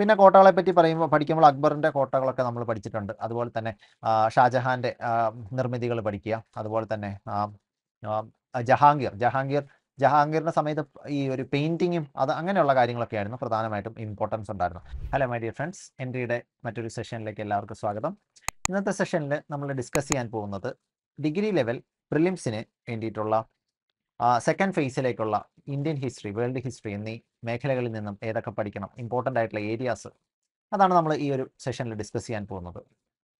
പിന്നെ കോട്ടകളെ പറ്റി പറയുമ്പോൾ പഠിക്കുമ്പോൾ അക്ബറിന്റെ കോട്ടകളൊക്കെ നമ്മൾ പഠിച്ചിട്ടുണ്ട് അതുപോലെ തന്നെ ഷാജഹാന്റെ നിർമ്മിതികൾ പഠിക്കുക അതുപോലെ തന്നെ ജഹാംഗീർ ജഹാംഗീർ ജഹാംഗീറിന്റെ സമയത്ത് ഈ ഒരു പെയിന്റിങ്ങും അത് അങ്ങനെയുള്ള കാര്യങ്ങളൊക്കെ ആയിരുന്നു പ്രധാനമായിട്ടും ഇമ്പോർട്ടൻസ് ഉണ്ടായിരുന്നു ഹലോ മൈ ഡിയർ ഫ്രണ്ട്സ് എൻട്രിയുടെ മറ്റൊരു സെഷനിലേക്ക് എല്ലാവർക്കും സ്വാഗതം ഇന്നത്തെ സെഷനിൽ നമ്മൾ ഡിസ്കസ് ചെയ്യാൻ പോകുന്നത് ഡിഗ്രി ലെവൽ പ്രിലിംസിന് വേണ്ടിയിട്ടുള്ള സെക്കൻഡ് ഫേസിലേക്കുള്ള ഇന്ത്യൻ ഹിസ്റ്ററി വേൾഡ് ഹിസ്റ്ററി എന്നീ മേഖലകളിൽ നിന്നും ഏതൊക്കെ പഠിക്കണം ഇമ്പോർട്ടൻ്റ് ആയിട്ടുള്ള ഏരിയാസ് അതാണ് നമ്മൾ ഈ ഒരു സെഷനിൽ ഡിസ്കസ് ചെയ്യാൻ പോകുന്നത്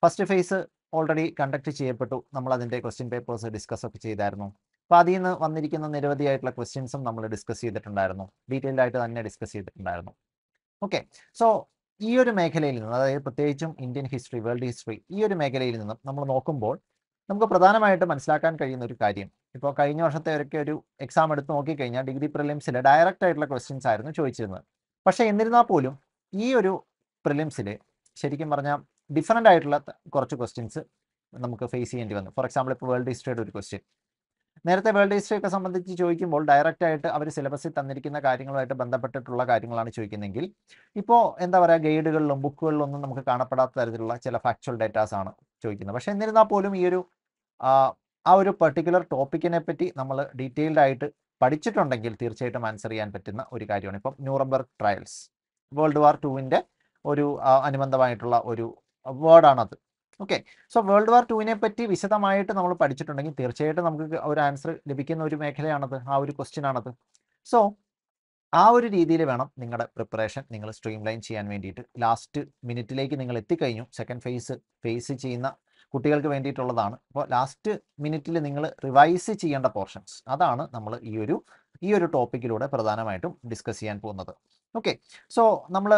ഫസ്റ്റ് ഫേസ് ഓൾറെഡി കണ്ടക്ട് ചെയ്യപ്പെട്ടു നമ്മൾ അതിൻ്റെ ക്വസ്റ്റ്യൻ പേപ്പേഴ്സ് ഡിസ്കസ് ഒക്കെ ചെയ്തായിരുന്നു അപ്പോൾ അതിൽ നിന്ന് വന്നിരിക്കുന്ന ആയിട്ടുള്ള ക്വസ്റ്റ്യൻസും നമ്മൾ ഡിസ്കസ് ചെയ്തിട്ടുണ്ടായിരുന്നു ഡീറ്റെയിൽഡ് ആയിട്ട് തന്നെ ഡിസ്കസ് ചെയ്തിട്ടുണ്ടായിരുന്നു ഓക്കെ സോ ഈ ഒരു മേഖലയിൽ നിന്ന് അതായത് പ്രത്യേകിച്ചും ഇന്ത്യൻ ഹിസ്റ്ററി വേൾഡ് ഹിസ്റ്ററി ഈ ഒരു മേഖലയിൽ നിന്നും നമ്മൾ നോക്കുമ്പോൾ നമുക്ക് പ്രധാനമായിട്ട് മനസ്സിലാക്കാൻ കഴിയുന്ന ഒരു കാര്യം ഇപ്പോൾ കഴിഞ്ഞ വർഷത്തെ ഒരൊക്കെ ഒരു എക്സാം എടുത്ത് നോക്കിക്കഴിഞ്ഞാൽ ഡിഗ്രി പ്രിലിംസിൽ ഡയറക്റ്റ് ആയിട്ടുള്ള ക്വസ്റ്റ്യൻസ് ആയിരുന്നു ചോദിച്ചിരുന്നത് പക്ഷേ എന്നിരുന്നാൽ പോലും ഈ ഒരു പ്രിലിംസിൽ ശരിക്കും പറഞ്ഞാൽ ഡിഫറെൻ്റ് ആയിട്ടുള്ള കുറച്ച് ക്വസ്റ്റ്യൻസ് നമുക്ക് ഫേസ് ചെയ്യേണ്ടി വന്നു ഫോർ എക്സാമ്പിൾ ഇപ്പോൾ വേൾഡ് ഹിസ്റ്ററിയുടെ ഒരു ക്വസ്റ്റ്യൻ നേരത്തെ വേൾഡ് ഹിസ്റ്ററിയൊക്കെ സംബന്ധിച്ച് ചോദിക്കുമ്പോൾ ഡയറക്റ്റ് ആയിട്ട് അവർ സിലബസിൽ തന്നിരിക്കുന്ന കാര്യങ്ങളുമായിട്ട് ബന്ധപ്പെട്ടിട്ടുള്ള കാര്യങ്ങളാണ് ചോദിക്കുന്നതെങ്കിൽ ഇപ്പോൾ എന്താ പറയുക ഗൈഡുകളിലും ബുക്കുകളിലും ഒന്നും നമുക്ക് കാണപ്പെടാത്ത തരത്തിലുള്ള ചില ഫാക്ച്വൽ ഡേറ്റാസ് ആണ് ചോദിക്കുന്നത് പക്ഷേ എന്നിരുന്നാൽ പോലും ഈ ഒരു ആ ഒരു പെർട്ടിക്കുലർ ടോപ്പിക്കിനെ പറ്റി നമ്മൾ ഡീറ്റെയിൽഡ് ആയിട്ട് പഠിച്ചിട്ടുണ്ടെങ്കിൽ തീർച്ചയായിട്ടും ആൻസർ ചെയ്യാൻ പറ്റുന്ന ഒരു കാര്യമാണ് ഇപ്പം ന്യൂറംബർഗ് ട്രയൽസ് വേൾഡ് വാർ ടുവിൻ്റെ ഒരു അനുബന്ധമായിട്ടുള്ള ഒരു വേർഡാണത് ഓക്കെ സോ വേൾഡ് വാർ ടുവിനെ പറ്റി വിശദമായിട്ട് നമ്മൾ പഠിച്ചിട്ടുണ്ടെങ്കിൽ തീർച്ചയായിട്ടും നമുക്ക് ഒരു ആൻസർ ലഭിക്കുന്ന ഒരു മേഖലയാണത് ആ ഒരു ക്വസ്റ്റ്യൻ ആണത് സോ ആ ഒരു രീതിയിൽ വേണം നിങ്ങളുടെ പ്രിപ്പറേഷൻ നിങ്ങൾ സ്ട്രീം ലൈൻ ചെയ്യാൻ വേണ്ടിയിട്ട് ലാസ്റ്റ് മിനിറ്റിലേക്ക് നിങ്ങൾ എത്തിക്കഴിഞ്ഞു സെക്കൻഡ് ഫേസ് ഫേസ് ചെയ്യുന്ന കുട്ടികൾക്ക് വേണ്ടിയിട്ടുള്ളതാണ് അപ്പോൾ ലാസ്റ്റ് മിനിറ്റിൽ നിങ്ങൾ റിവൈസ് ചെയ്യേണ്ട പോർഷൻസ് അതാണ് നമ്മൾ ഈ ഒരു ഈ ഒരു ടോപ്പിക്കിലൂടെ പ്രധാനമായിട്ടും ഡിസ്കസ് ചെയ്യാൻ പോകുന്നത് ഓക്കെ സോ നമ്മൾ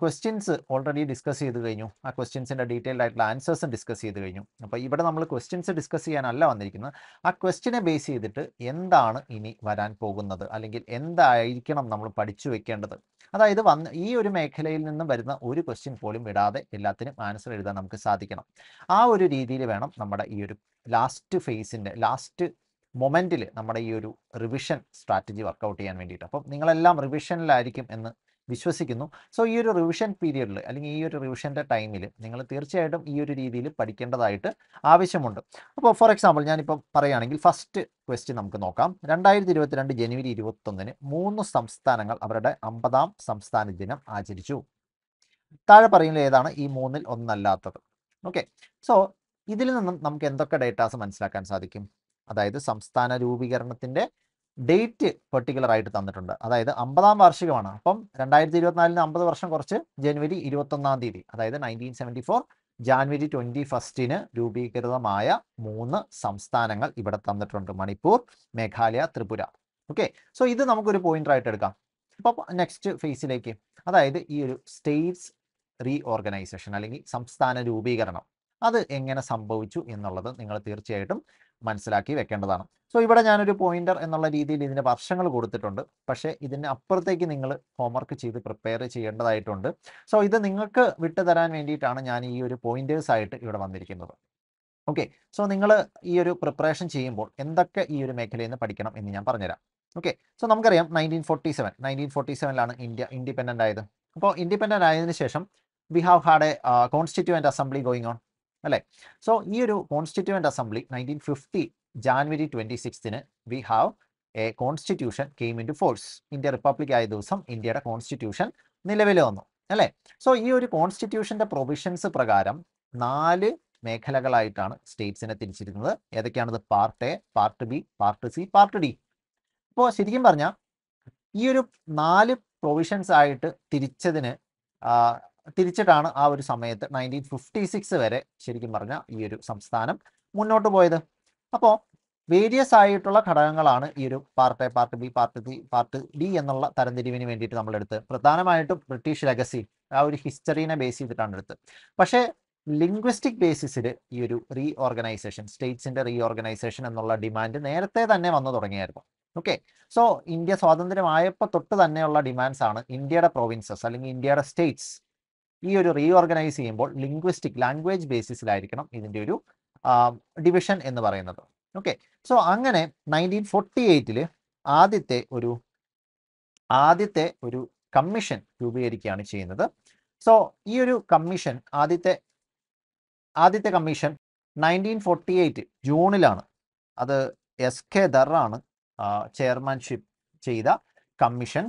ക്വസ്റ്റ്യൻസ് ഓൾറെഡി ഡിസ്കസ് ചെയ്ത് കഴിഞ്ഞു ആ ക്വസ്റ്റ്യൻസിൻ്റെ ഡീറ്റെയിൽഡ് ആയിട്ടുള്ള ആൻസേഴ്സും ഡിസ്കസ് ചെയ്ത് കഴിഞ്ഞു അപ്പോൾ ഇവിടെ നമ്മൾ ക്വസ്റ്റ്യൻസ് ഡിസ്കസ് ചെയ്യാനല്ല വന്നിരിക്കുന്നത് ആ ക്വസ്റ്റ്യനെ ബേസ് ചെയ്തിട്ട് എന്താണ് ഇനി വരാൻ പോകുന്നത് അല്ലെങ്കിൽ എന്തായിരിക്കണം നമ്മൾ പഠിച്ചു വെക്കേണ്ടത് അതായത് വന്ന് ഈ ഒരു മേഖലയിൽ നിന്നും വരുന്ന ഒരു ക്വസ്റ്റ്യൻ പോലും വിടാതെ എല്ലാത്തിനും ആൻസർ എഴുതാൻ നമുക്ക് സാധിക്കണം ആ ഒരു രീതിയിൽ വേണം നമ്മുടെ ഈ ഒരു ലാസ്റ്റ് ഫേസിൻ്റെ ലാസ്റ്റ് മൊമെൻറ്റിൽ നമ്മുടെ ഈ ഒരു റിവിഷൻ സ്ട്രാറ്റജി വർക്കൗട്ട് ചെയ്യാൻ വേണ്ടിയിട്ട് അപ്പം നിങ്ങളെല്ലാം റിവിഷനിലായിരിക്കും എന്ന് വിശ്വസിക്കുന്നു സോ ഈ ഒരു റിവിഷൻ പീരിയഡിൽ അല്ലെങ്കിൽ ഈ ഒരു റിവിഷൻ്റെ ടൈമിൽ നിങ്ങൾ തീർച്ചയായിട്ടും ഈ ഒരു രീതിയിൽ പഠിക്കേണ്ടതായിട്ട് ആവശ്യമുണ്ട് അപ്പോൾ ഫോർ എക്സാമ്പിൾ ഞാനിപ്പോൾ പറയുകയാണെങ്കിൽ ഫസ്റ്റ് ക്വസ്റ്റ്യൻ നമുക്ക് നോക്കാം രണ്ടായിരത്തി ഇരുപത്തിരണ്ട് ജനുവരി ഇരുപത്തൊന്നിന് മൂന്ന് സംസ്ഥാനങ്ങൾ അവരുടെ അമ്പതാം സംസ്ഥാന ദിനം ആചരിച്ചു താഴെ പറയുന്ന ഏതാണ് ഈ മൂന്നിൽ ഒന്നല്ലാത്തത് ഓക്കെ സോ ഇതിൽ നിന്നും നമുക്ക് എന്തൊക്കെ ഡേറ്റാസ് മനസ്സിലാക്കാൻ സാധിക്കും അതായത് സംസ്ഥാന രൂപീകരണത്തിന്റെ ഡേറ്റ് പെർട്ടിക്കുലർ ആയിട്ട് തന്നിട്ടുണ്ട് അതായത് അമ്പതാം വാർഷികമാണ് അപ്പം രണ്ടായിരത്തി ഇരുപത്തിനാലിന് അമ്പത് വർഷം കുറച്ച് ജനുവരി ഇരുപത്തൊന്നാം തീയതി അതായത് nineteen seventy four January twenty ഫസ്റ്റിന് രൂപീകൃതമായ മൂന്ന് സംസ്ഥാനങ്ങൾ ഇവിടെ തന്നിട്ടുണ്ട് മണിപ്പൂർ മേഘാലയ ത്രിപുര ഓക്കെ സോ ഇത് നമുക്കൊരു പോയിന്റ് ആയിട്ട് എടുക്കാം അപ്പോൾ നെക്സ്റ്റ് ഫേസിലേക്ക് അതായത് ഈ ഒരു സ്റ്റേറ്റ്സ് റീഓർഗനൈസേഷൻ അല്ലെങ്കിൽ സംസ്ഥാന രൂപീകരണം അത് എങ്ങനെ സംഭവിച്ചു എന്നുള്ളത് നിങ്ങൾ തീർച്ചയായിട്ടും മനസ്സിലാക്കി വെക്കേണ്ടതാണ് സോ ഇവിടെ ഞാനൊരു പോയിന്റർ എന്നുള്ള രീതിയിൽ ഇതിൻ്റെ വർഷങ്ങൾ കൊടുത്തിട്ടുണ്ട് പക്ഷേ ഇതിൻ്റെ അപ്പുറത്തേക്ക് നിങ്ങൾ ഹോംവർക്ക് ചെയ്ത് പ്രിപ്പയർ ചെയ്യേണ്ടതായിട്ടുണ്ട് സോ ഇത് നിങ്ങൾക്ക് വിട്ടുതരാൻ വേണ്ടിയിട്ടാണ് ഞാൻ ഈ ഒരു പോയിന്റേഴ്സ് ആയിട്ട് ഇവിടെ വന്നിരിക്കുന്നത് ഓക്കെ സോ നിങ്ങൾ ഈ ഒരു പ്രിപ്പറേഷൻ ചെയ്യുമ്പോൾ എന്തൊക്കെ ഈ ഒരു മേഖലയിൽ നിന്ന് പഠിക്കണം എന്ന് ഞാൻ പറഞ്ഞുതരാം ഓക്കെ സോ നമുക്കറിയാം nineteen forty seven nineteen forty സെവനിലാണ് ഇന്ത്യ ഇൻഡിപെൻഡൻ്റ് ആയത് അപ്പോൾ ഇൻഡിപെൻഡൻ്റ് ആയതിനു ശേഷം we have had a constituent assembly going on അല്ലേ സോ ഈ ഒരു കോൺസ്റ്റിറ്റ്യൂവൻ്റ് അസംബ്ലി നയൻറ്റീൻ ഫിഫ്റ്റി ജാനുവരി ട്വൻറ്റി സിക്സ്തിന് we have a constitution came into force India republic ആയ ദിവസം ഇന്ത്യയുടെ കോൺസ്റ്റിറ്റ്യൂഷൻ നിലവിൽ വന്നു അല്ലേ സോ ഈ ഒരു കോൺസ്റ്റിറ്റ്യൂഷൻ്റെ പ്രൊവിഷൻസ് പ്രകാരം നാല് മേഖലകളായിട്ടാണ് സ്റ്റേറ്റ്സിനെ തിരിച്ചിരിക്കുന്നത് ഏതൊക്കെയാണത് part A part B part C part D ഇപ്പോൾ ശരിക്കും പറഞ്ഞാൽ ഈ ഒരു നാല് പ്രൊവിഷൻസ് ആയിട്ട് തിരിച്ചതിന് തിരിച്ചിട്ടാണ് ആ ഒരു സമയത്ത് നയൻറ്റീൻ ഫിഫ്റ്റി സിക്സ് വരെ ശരിക്കും പറഞ്ഞ ഈ ഒരു സംസ്ഥാനം മുന്നോട്ട് പോയത് അപ്പോൾ വേരിയസ് ആയിട്ടുള്ള ഘടകങ്ങളാണ് ഈ ഒരു part A part B part B part D എന്നുള്ള തരംതിരിവിന് വേണ്ടിയിട്ട് നമ്മളെടുത്ത് പ്രധാനമായിട്ടും ബ്രിട്ടീഷ് ലെഗസി ആ ഒരു ഹിസ്റ്ററിനെ ബേസ് ചെയ്തിട്ടാണ് എടുത്ത് പക്ഷേ ലിംഗ്വിസ്റ്റിക് ബേസിസിൽ ഈ ഒരു റീ ഓർഗനൈസേഷൻ സ്റ്റേറ്റ്സിൻ്റെ റീ ഓർഗനൈസേഷൻ എന്നുള്ള ഡിമാൻഡ് നേരത്തെ തന്നെ വന്നു തുടങ്ങിയായിരുന്നു ഓക്കെ സോ ഇന്ത്യ സ്വാതന്ത്ര്യമായപ്പോൾ തൊട്ട് തന്നെയുള്ള ഡിമാൻഡ്സ് ആണ് ഇന്ത്യയുടെ പ്രൊവിൻസസ് അല്ലെങ്കിൽ ഇന്ത്യയുടെ സ്റ്റേറ്റ്സ് ഈ ഒരു റീഓർഗനൈസ് ചെയ്യുമ്പോൾ ലിംഗ്വിസ്റ്റിക് ലാംഗ്വേജ് ബേസിസിലായിരിക്കണം ഇതിൻ്റെ ഒരു ഡിവിഷൻ എന്ന് പറയുന്നത് ഓക്കെ സോ അങ്ങനെ നയൻറ്റീൻ ഫോർട്ടി എയ്റ്റില് ആദ്യത്തെ ഒരു ആദ്യത്തെ ഒരു കമ്മീഷൻ രൂപീകരിക്കുകയാണ് ചെയ്യുന്നത് സോ ഈ ഒരു കമ്മീഷൻ ആദ്യത്തെ ആദ്യത്തെ കമ്മീഷൻ നയൻറ്റീൻ ഫോർട്ടി എയ്റ്റ് ജൂണിലാണ് അത് എസ് കെ ദറാണ് ചെയർമാൻഷിപ്പ് ചെയ്ത commission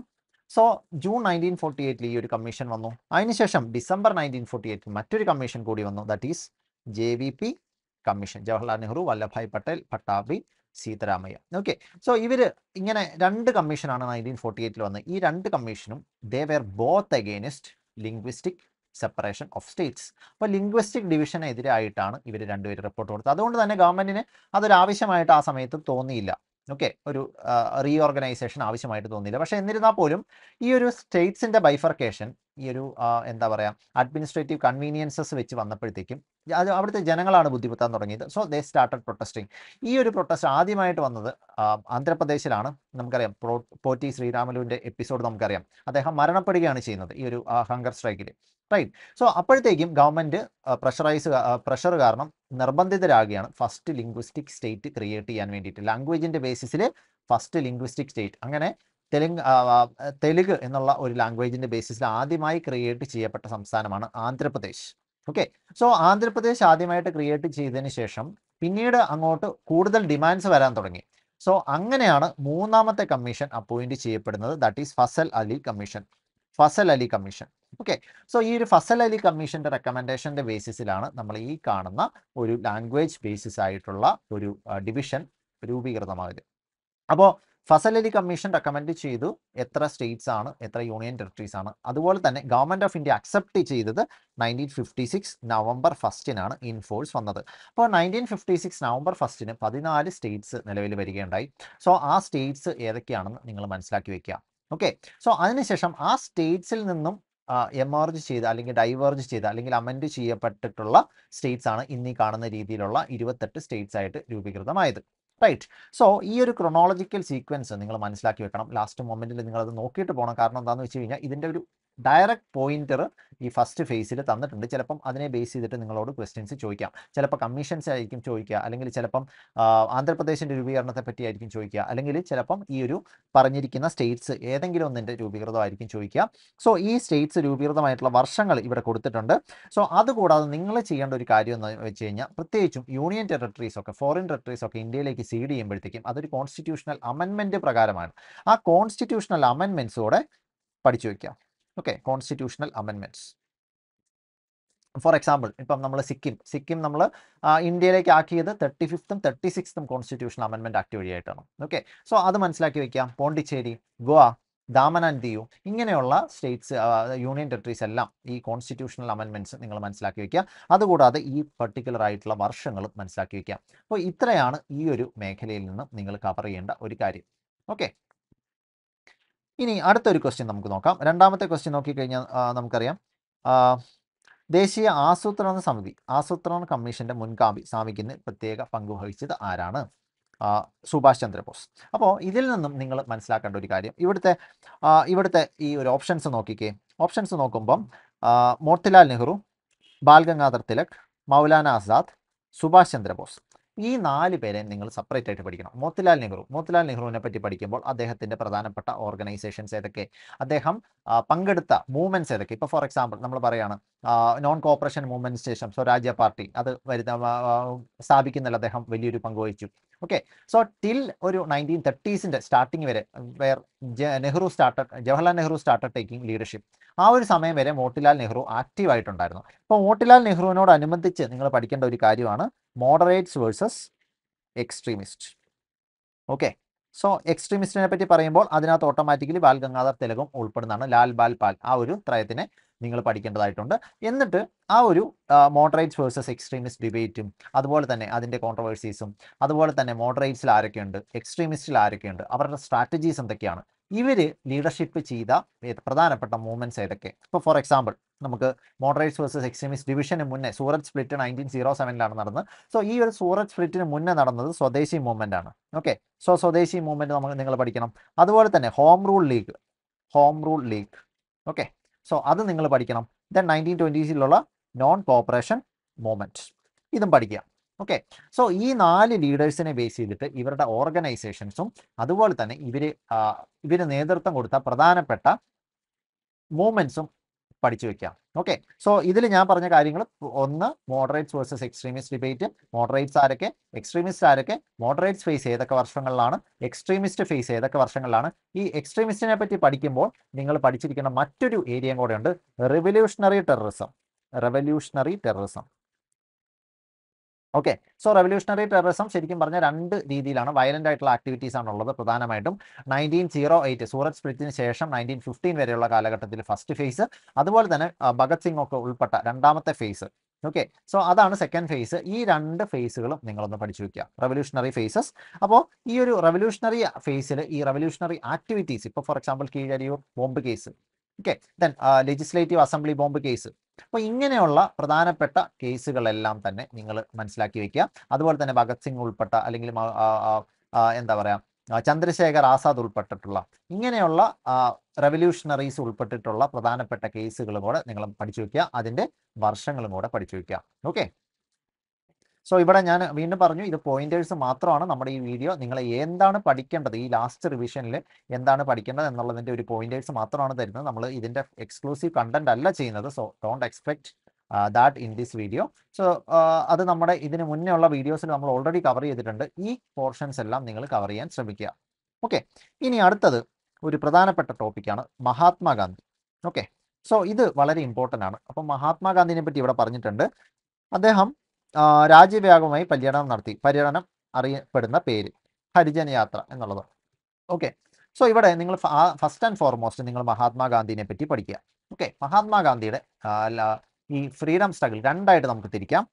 so June nineteen forty എയ്റ്റിൽ ഈ ഒരു കമ്മീഷൻ വന്നു അതിനുശേഷം ഡിസംബർ നയൻറ്റീൻ ഫോർട്ടി എയ്റ്റിൽ മറ്റൊരു കമ്മീഷൻ കൂടി വന്നു that is J V P commission Jawaharlal Nehru Vallabhbhai Patel ഭട്ടാബി സീതാരാമയ്യ ഓക്കെ സോ ഇവർ ഇങ്ങനെ രണ്ട് കമ്മീഷനാണ് നയൻറ്റീൻ ഫോർട്ടി എയ്റ്റിൽ വന്നത് ഈ രണ്ട് കമ്മീഷനും they were both against linguistic separation of states അപ്പോൾ ലിംഗ്വിസ്റ്റിക് ഡിവിഷനെതിരായിട്ടാണ് ഇവർ രണ്ടുപേരും റിപ്പോർട്ട് കൊടുത്തത് അതുകൊണ്ട് തന്നെ ഗവൺമെന്റിന് അതൊരു ആവശ്യമായിട്ട് ആ സമയത്ത് തോന്നിയില്ല ഓക്കെ ഒരു റീഓർഗനൈസേഷൻ ആവശ്യമായിട്ട് തോന്നിയില്ല പക്ഷേ എന്നിരുന്നാൽ പോലും ഈ ഒരു സ്റ്റേറ്റ്സിൻ്റെ ബൈഫർക്കേഷൻ ഈ ഒരു എന്താ പറയുക അഡ്മിനിസ്ട്രേറ്റീവ് കൺവീനിയൻസസ് വെച്ച് വന്നപ്പോഴത്തേക്കും അത് അവിടുത്തെ ജനങ്ങളാണ് ബുദ്ധിമുട്ടാൻ തുടങ്ങിയത് സോ ദേ സ്റ്റാർട്ടഡ് പ്രൊട്ടസ്റ്റിംഗ് ഈ ഒരു പ്രൊട്ടസ്റ്റ് ആദ്യമായിട്ട് വന്നത് ആന്ധ്രാപ്രദേശിലാണ് നമുക്കറിയാം പ്രോ പോറ്റി ശ്രീരാമലുവിൻ്റെ എപ്പിസോഡ് നമുക്കറിയാം അദ്ദേഹം മരണപ്പെടുകയാണ് ചെയ്യുന്നത് ഈ ഒരു ഹങ്കർ സ്ട്രൈക്കിൽ റൈറ്റ് സോ അപ്പോഴത്തേക്കും ഗവൺമെൻറ് പ്രഷറൈസ് പ്രഷർ കാരണം നിർബന്ധിതരാകുകയാണ് ഫസ്റ്റ് ലിംഗ്വിസ്റ്റിക് സ്റ്റേറ്റ് ക്രിയേറ്റ് ചെയ്യാൻ വേണ്ടിയിട്ട് ലാംഗ്വേജിൻ്റെ ബേസിസിൽ ഫസ്റ്റ് ലിംഗ്വിസ്റ്റിക് സ്റ്റേറ്റ് അങ്ങനെ തെലുങ്ക് തെലുങ്ക് എന്നുള്ള ഒരു ലാംഗ്വേജിൻ്റെ ബേസിസിൽ ആദ്യമായി ക്രിയേറ്റ് ചെയ്യപ്പെട്ട സംസ്ഥാനമാണ് ആന്ധ്രാപ്രദേശ് ഓക്കെ സോ ആന്ധ്രാപ്രദേശ് ആദ്യമായിട്ട് ക്രിയേറ്റ് ചെയ്തതിന് ശേഷം പിന്നീട് അങ്ങോട്ട് കൂടുതൽ ഡിമാൻഡ്സ് വരാൻ തുടങ്ങി സോ അങ്ങനെയാണ് മൂന്നാമത്തെ കമ്മീഷൻ അപ്പോയിന്റ് ചെയ്യപ്പെടുന്നത് that is Fazal Ali commission Fazal Ali commission okay so ഈ ഒരു ഫസൽ അലി കമ്മീഷന്റെ റെക്കമെൻഡേഷന്റെ ബേസിസിലാണ് നമ്മൾ ഈ കാണുന്ന ഒരു ലാംഗ്വേജ് ബേസിസ് ആയിട്ടുള്ള ഒരു ഡിവിഷൻ രൂപീകൃതമായത് അപ്പോൾ ഫസൽ അലി കമ്മീഷൻ റെക്കമെൻഡ് ചെയ്തു എത്ര സ്റ്റേറ്റ്സ് ആണ് എത്ര യൂണിയൻ ടെറിട്ടറീസ് ആണ് അതുപോലെ തന്നെ ഗവൺമെന്റ് ഓഫ് ഇന്ത്യ അക്സെപ്റ്റ് ചെയ്തത് നയൻറ്റീൻ ഫിഫ്റ്റി സിക്സ് നവംബർ ഫസ്റ്റിനാണ് ഇൻഫോഴ്സ് വന്നത് അപ്പോൾ നയൻറ്റീൻ ഫിഫ്റ്റി സിക്സ് നവംബർ ഫസ്റ്റിന് പതിനാല് സ്റ്റേറ്റ്സ് നിലവിൽ വരികയുണ്ടായി സോ ആ സ്റ്റേറ്റ്സ് ഏതൊക്കെയാണെന്ന് നിങ്ങൾ മനസ്സിലാക്കി വെക്കുക ഓക്കെ സോ അതിനുശേഷം ആ സ്റ്റേറ്റ്സിൽ നിന്നും എമർജ് ചെയ്ത അല്ലെങ്കിൽ ഡൈവേർജ് ചെയ്ത അല്ലെങ്കിൽ അമെൻഡ് ചെയ്യപ്പെട്ടിട്ടുള്ള സ്റ്റേറ്റ്സ് ആണ് ഇന്നീ കാണുന്ന രീതിയിലുള്ള ഇരുപത്തെട്ട് സ്റ്റേറ്റ്സ് ആയിട്ട് രൂപീകൃതമായത് റൈറ്റ് സോ ഈ ഒരു ക്രൊണോളജിക്കൽ സീക്വൻസ് നിങ്ങൾ മനസ്സിലാക്കി വെക്കണം ലാസ്റ്റ് മൊമെന്റിൽ നിങ്ങൾ അത് നോക്കിയിട്ട് പോകണം കാരണം എന്താണെന്ന് വെച്ച് കഴിഞ്ഞാൽ ഇതിൻ്റെ ഒരു ഡയറക്റ്റ് പോയിന്റർ ഈ ഫസ്റ്റ് ഫേസിൽ തന്നിട്ടുണ്ട് ചിലപ്പം അതിനെ ബേസ് ചെയ്തിട്ട് നിങ്ങളോട് ക്വസ്റ്റ്യൻസ് ചോദിക്കാം ചിലപ്പോൾ കമ്മീഷൻസ് ആയിരിക്കും ചോദിക്കുക അല്ലെങ്കിൽ ചിലപ്പം ആന്ധ്രാപ്രദേശിൻ്റെ രൂപീകരണത്തെ പറ്റി ആയിരിക്കും ചോദിക്കുക അല്ലെങ്കിൽ ചിലപ്പം ഈ ഒരു പറഞ്ഞിരിക്കുന്ന സ്റ്റേറ്റ്സ് ഏതെങ്കിലും ഒന്നിൻ്റെ രൂപീകൃതമായിരിക്കും ചോദിക്കുക സോ ഈ സ്റ്റേറ്റ്സ് രൂപീകൃതമായിട്ടുള്ള വർഷങ്ങൾ ഇവിടെ കൊടുത്തിട്ടുണ്ട് സോ അതുകൂടാതെ നിങ്ങൾ ചെയ്യേണ്ട ഒരു കാര്യം എന്ന് വെച്ച് കഴിഞ്ഞാൽ പ്രത്യേകിച്ചും യൂണിയൻ ടെറിട്ടറീസ് ഒക്കെ ഫോറിൻ ടെറിട്ടറീസ് ഒക്കെ ഇന്ത്യയിലേക്ക് സീഡ് ചെയ്യുമ്പോഴത്തേക്കും അതൊരു കോൺസ്റ്റിറ്റ്യൂഷണൽ അമെൻമെൻറ്റ് പ്രകാരമാണ് ആ കോൺസ്റ്റിറ്റ്യൂഷണൽ അമെൻമെൻറ്റ്സോടെ പഠിച്ചു വയ്ക്കാം ഓക്കെ കോൺസ്റ്റിറ്റ്യൂഷണൽ അമെൻമെന്റ്സ് ഫോർ എക്സാമ്പിൾ ഇപ്പം നമ്മൾ സിക്കിം സിക്കിം നമ്മൾ ഇന്ത്യയിലേക്ക് ആക്കിയത് തേർട്ടി ഫിഫ്തും തേർട്ടി സിക്സ്തും കോൺസ്റ്റിറ്റ്യൂഷൻ അമെൻമെന്റ് ആക്ട് വഴിയായിട്ടാണ് ഓക്കെ സോ അത് മനസ്സിലാക്കി വെക്കാം പോണ്ടിച്ചേരി ഗോവ ദാമൻ ആൻഡ് ദിയു ഇങ്ങനെയുള്ള സ്റ്റേറ്റ്സ് യൂണിയൻ ടെറിട്ടറീസ് എല്ലാം ഈ കോൺസ്റ്റിറ്റ്യൂഷണൽ അമെൻമെന്റ്സ് നിങ്ങൾ മനസ്സിലാക്കി വെക്കുക അതുകൂടാതെ ഈ പർട്ടിക്കുലർ ആയിട്ടുള്ള വർഷങ്ങളും മനസ്സിലാക്കി വെക്കാം അപ്പോൾ ഇത്രയാണ് ഈ ഒരു മേഖലയിൽ നിന്ന് നിങ്ങൾ കവർ ചെയ്യേണ്ട ഒരു കാര്യം ഓക്കെ ഇനി അടുത്തൊരു ക്വസ്റ്റ്യൻ നമുക്ക് നോക്കാം രണ്ടാമത്തെ ക്വസ്റ്റ്യൻ നോക്കിക്കഴിഞ്ഞാൽ നമുക്കറിയാം ദേശീയ ആസൂത്രണ സമിതി ആസൂത്രണ കമ്മീഷന്റെ മുൻകാമ്പി സ്ഥാപിക്കുന്നതിൽ പ്രത്യേക പങ്ക് വഹിച്ചത് ആരാണ് സുഭാഷ് ചന്ദ്രബോസ് അപ്പോൾ ഇതിൽ നിന്നും നിങ്ങൾ മനസ്സിലാക്കേണ്ട ഒരു കാര്യം ഇവിടുത്തെ ഇവിടുത്തെ ഈ ഒരു ഓപ്ഷൻസ് നോക്കിക്കേ ഓപ്ഷൻസ് നോക്കുമ്പം മോത്തിലാൽ നെഹ്റു ബാൽഗംഗാധർ തിലക് മൗലാന ആസാദ് സുഭാഷ് ചന്ദ്രബോസ് ഈ നാല് പേരെ നിങ്ങൾ സെപ്പറേറ്റ് ആയിട്ട് പഠിക്കണം മോത്തിലാൽ നെഹ്റു മോത്തിലാൽ നെഹ്റുവിനെ പറ്റി പഠിക്കുമ്പോൾ അദ്ദേഹത്തിന്റെ പ്രധാനപ്പെട്ട ഓർഗനൈസേഷൻസ് ഏതൊക്കെ അദ്ദേഹം പങ്കെടുത്ത മൂവ്മെന്റ്സ് ഏതൊക്കെ ഇപ്പൊ ഫോർ എക്സാമ്പിൾ നമ്മൾ പറയാണ് non cooperation movement station Swarajya party അത് വരുന്ന സ്ഥാപിക്കുന്നതിൽ അദ്ദേഹം വലിയൊരു പങ്കുവഹിച്ചു ഓക്കെ സോ ടിൽ ഒരു നയൻറ്റീൻ തേർട്ടീസിൻ്റെ സ്റ്റാർട്ടിങ് വരെ where Nehru start Jawaharlal Nehru start taking leadership ആ ഒരു സമയം വരെ മോട്ടിലാൽ നെഹ്റു ആക്റ്റീവ് ആയിട്ടുണ്ടായിരുന്നു അപ്പോൾ മോട്ടിലാൽ അനുബന്ധിച്ച് നിങ്ങൾ പഠിക്കേണ്ട ഒരു കാര്യമാണ് moderates versus extremist okay so എക്സ്ട്രീമിസ്റ്റിനെ പറ്റി പറയുമ്പോൾ അതിനകത്ത് ഓട്ടോമാറ്റിക്കലി ബാൽ ഗംഗാധർ തിലകും ഉൾപ്പെടുന്നതാണ് ലാൽ ബാൽ പാൽ ആ ഒരു ത്രയത്തിനെ നിങ്ങൾ പഠിക്കേണ്ടതായിട്ടുണ്ട് എന്നിട്ട് ആ ഒരു മോഡറേറ്റ്സ് വേഴ്സസ് എക്സ്ട്രീമിസ്റ്റ് ഡിബേറ്റും അതുപോലെ തന്നെ അതിൻ്റെ കോൺട്രവേഴ്സീസും അതുപോലെ തന്നെ മോഡറേറ്റ്സിൽ ആരൊക്കെയുണ്ട് എക്സ്ട്രീമിസ്റ്റിൽ ആരൊക്കെയുണ്ട് അവരുടെ സ്ട്രാറ്റജീസ് എന്തൊക്കെയാണ് ഇവർ ലീഡർഷിപ്പ് ചെയ്ത പ്രധാനപ്പെട്ട മൂവ്മെൻറ്റ്സ് ഏതൊക്കെ ഇപ്പോൾ ഫോർ എക്സാമ്പിൾ നമുക്ക് മോഡറേറ്റ്സ് വേഴ്സസ് എക്സ്ട്രീമിസ്റ്റ് ഡിവിഷന് മുന്നേ സൂറജ് സ്പ്ലിറ്റ് നയൻറ്റീൻ സീറോ സെവനിലാണ് നടന്നത് സോ ഈ ഒരു സൂറജ് സ്പ്ലിറ്റിന് മുന്നേ നടന്നത് സ്വദേശി മൂവ്മെൻ്റ് ആണ് ഓക്കെ സോ സ്വദേശി മൂവ്മെൻറ്റ് നമുക്ക് നിങ്ങൾ പഠിക്കണം അതുപോലെ തന്നെ home rule league home rule league okay so അത് നിങ്ങൾ പഠിക്കണം ദെൻ നയൻറ്റീൻ ട്വൻറ്റീസിലുള്ള നോൺ കോപ്പറേഷൻ മൂവ്മെന്റ് ഇതും പഠിക്കുക ഓക്കെ സോ ഈ നാല് ലീഡേഴ്സിനെ ബേസ് ചെയ്തിട്ട് ഇവരുടെ ഓർഗനൈസേഷൻസും അതുപോലെ തന്നെ ഇവർ ഇവർ നേതൃത്വം കൊടുത്ത പ്രധാനപ്പെട്ട മൂവ്മെന്റ്സും പഠിച്ചു വെക്കാം ഓക്കെ സോ ഇതിൽ ഞാൻ പറഞ്ഞ കാര്യങ്ങൾ ഒന്ന് moderates versus extremist debate moderates ആരൊക്കെ എക്സ്ട്രീമിസ്റ്റ് ആരൊക്കെ മോഡറേറ്റ്സ് ഫേസ് ഏതൊക്കെ വർഷങ്ങളിലാണ് എക്സ്ട്രീമിസ്റ്റ് ഫേസ് ഏതൊക്കെ വർഷങ്ങളിലാണ് ഈ എക്സ്ട്രീമിസ്റ്റിനെ പറ്റി പഠിക്കുമ്പോൾ നിങ്ങൾ പഠിച്ചിരിക്കുന്ന മറ്റൊരു ഏരിയയും കൂടെ ഉണ്ട് revolutionary terrorism revolutionary terrorism okay so revolutionary terrorism ശരിക്കും പറഞ്ഞ രണ്ട് രീതിയിലാണ് വയലന്റ് ആയിട്ടുള്ള ആക്ടിവിറ്റീസ് ആണ് ഉള്ളത് പ്രധാനമായിട്ടും nineteen zero oh eight Surat സ്പ്രിറ്റിന് ശേഷം നയൻറ്റീൻ ഫിഫ്റ്റീൻ വരെയുള്ള കാലഘട്ടത്തിൽ ഫസ്റ്റ് ഫേസ് അതുപോലെ തന്നെ ഭഗത് സിംഗ് ഒക്കെ ഉൾപ്പെട്ട രണ്ടാമത്തെ ഫേസ് ഓക്കെ സോ അതാണ് സെക്കൻഡ് ഫേസ് ഈ രണ്ട് ഫേസുകളും നിങ്ങളൊന്ന് പഠിച്ചു വയ്ക്കുക റെവല്യൂഷണറി ഫേസസ് അപ്പോൾ ഈ ഒരു റെവല്യൂഷണറി ഫേസിൽ ഈ റെവല്യൂഷണറി ആക്ടിവിറ്റീസ് ഇപ്പോൾ for example Keezhariyur bomb case okay then legislative assembly bomb case അപ്പൊ ഇങ്ങനെയുള്ള പ്രധാനപ്പെട്ട കേസുകളെല്ലാം തന്നെ നിങ്ങൾ മനസ്സിലാക്കി വെക്കുക അതുപോലെ തന്നെ ഭഗത് സിംഗ് ഉൾപ്പെട്ട അല്ലെങ്കിൽ എന്താ പറയാ ചന്ദ്രശേഖർ ആസാദ് ഉൾപ്പെട്ടിട്ടുള്ള ഇങ്ങനെയുള്ള റെവല്യൂഷണറീസ് ഉൾപ്പെട്ടിട്ടുള്ള പ്രധാനപ്പെട്ട കേസുകളും കൂടെ നിങ്ങൾ പഠിച്ചു വയ്ക്കുക അതിൻ്റെ വർഷങ്ങളും കൂടെ പഠിച്ചു വയ്ക്കുക ഓക്കെ സോ ഇവിടെ ഞാൻ വീണ്ടും പറഞ്ഞു ഇത് പോയിന്റേഴ്സ് മാത്രമാണ് നമ്മുടെ ഈ വീഡിയോ നിങ്ങൾ എന്താണ് പഠിക്കേണ്ടത് ഈ ലാസ്റ്റ് റിവിഷനിൽ എന്താണ് പഠിക്കേണ്ടത് എന്നുള്ളതിൻ്റെ ഒരു പോയിന്റേഴ്സ് മാത്രമാണ് തരുന്നത് നമ്മൾ ഇതിൻ്റെ എക്സ്ക്ലൂസീവ് കണ്ടന്റ് അല്ല ചെയ്യുന്നത് so don't expect that in this video so അത് നമ്മുടെ ഇതിന് മുന്നേ ഉള്ള വീഡിയോസിൽ നമ്മൾ ഓൾറെഡി കവർ ചെയ്തിട്ടുണ്ട് ഈ പോർഷൻസ് എല്ലാം നിങ്ങൾ കവർ ചെയ്യാൻ ശ്രമിക്കുക ഓക്കെ ഇനി അടുത്തത് ഒരു പ്രധാനപ്പെട്ട ടോപ്പിക്കാണ് മഹാത്മാഗാന്ധി ഓക്കെ സോ ഇത് വളരെ ഇമ്പോർട്ടൻ്റ് ആണ് അപ്പോൾ മഹാത്മാഗാന്ധിനെ പറ്റി ഇവിടെ പറഞ്ഞിട്ടുണ്ട് അദ്ദേഹം രാജ്യവ്യാപകമായി പര്യടനം നടത്തി പര്യടനം അറിയപ്പെടുന്ന പേര് ഹരിജന യാത്ര എന്നുള്ളത് ഓക്കെ സോ ഇവിടെ നിങ്ങൾ ഫസ്റ്റ് ആൻഡ് ഫോർമോസ്റ്റ് നിങ്ങൾ മഹാത്മാഗാന്ധിനെ പറ്റി പഠിക്കുക ഓക്കെ മഹാത്മാഗാന്ധിയുടെ ഈ ഫ്രീഡം സ്ട്രഗിൾ രണ്ടായിട്ട് നമുക്ക് തിരിക്കാം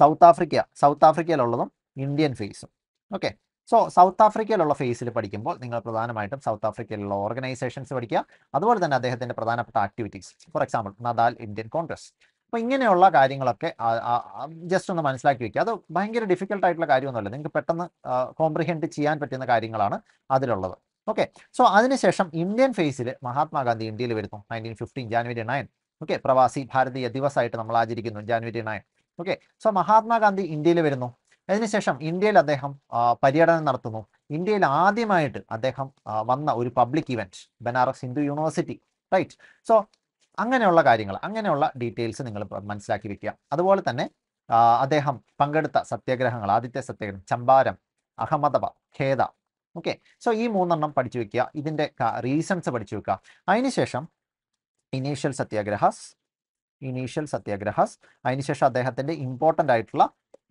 സൗത്ത് ആഫ്രിക്ക സൗത്ത് ആഫ്രിക്കയിലുള്ളതും ഇന്ത്യൻ ഫേസും ഓക്കെ സോ സൗത്ത് ആഫ്രിക്കയിലുള്ള ഫേസിൽ പഠിക്കുമ്പോൾ നിങ്ങൾ പ്രധാനമായിട്ടും സൗത്ത് ആഫ്രിക്കയിലുള്ള ഓർഗനൈസേഷൻസ് പഠിക്കുക അതുപോലെ തന്നെ അദ്ദേഹത്തിൻ്റെ പ്രധാനപ്പെട്ട activities for example Natal Indian Congress അപ്പോൾ ഇങ്ങനെയുള്ള കാര്യങ്ങളൊക്കെ ജസ്റ്റ് ഒന്ന് മനസ്സിലാക്കി വയ്ക്കുക അത് ഭയങ്കര ഡിഫിക്കൽട്ട് ആയിട്ടുള്ള കാര്യമൊന്നുമല്ല നിങ്ങൾക്ക് പെട്ടെന്ന് കോംപ്രിഹെൻഡ് ചെയ്യാൻ പറ്റുന്ന കാര്യങ്ങളാണ് അതിലുള്ളത് ഓക്കെ സോ അതിനുശേഷം ഇന്ത്യൻ ഫേസിൽ മഹാത്മാഗാന്ധി ഇന്ത്യയിൽ വരുന്നു nineteen fifteen January nine okay Pravasi Bharatiya ദിവസമായിട്ട് നമ്മൾ ആചരിക്കുന്നു January nine okay so Mahatma Gandhi ഇന്ത്യയിൽ വരുന്നു അതിനുശേഷം ഇന്ത്യയിൽ അദ്ദേഹം പര്യടനം നടത്തുന്നു ഇന്ത്യയിൽ ആദ്യമായിട്ട് അദ്ദേഹം വന്ന ഒരു public event Banaras Hindu University right so അങ്ങനെയുള്ള കാര്യങ്ങൾ അങ്ങനെയുള്ള ഡീറ്റെയിൽസ് നിങ്ങൾ മനസ്സിലാക്കി വെക്കുക അതുപോലെ തന്നെ അദ്ദേഹം പങ്കെടുത്ത സത്യാഗ്രഹങ്ങൾ ആദ്യത്തെ സത്യാഗ്രഹം ചമ്പാരം അഹമ്മദാബാദ് ഖേദ ഓക്കെ സോ ഈ മൂന്നെണ്ണം പഠിച്ചു വെക്കുക ഇതിൻ്റെ റീസൺസ് പഠിച്ചു വെക്കുക അതിനുശേഷം ഇനീഷ്യൽ സത്യാഗ്രഹസ് ഇനീഷ്യൽ സത്യാഗ്രഹസ് അതിനുശേഷം അദ്ദേഹത്തിൻ്റെ ഇമ്പോർട്ടൻ്റ് ആയിട്ടുള്ള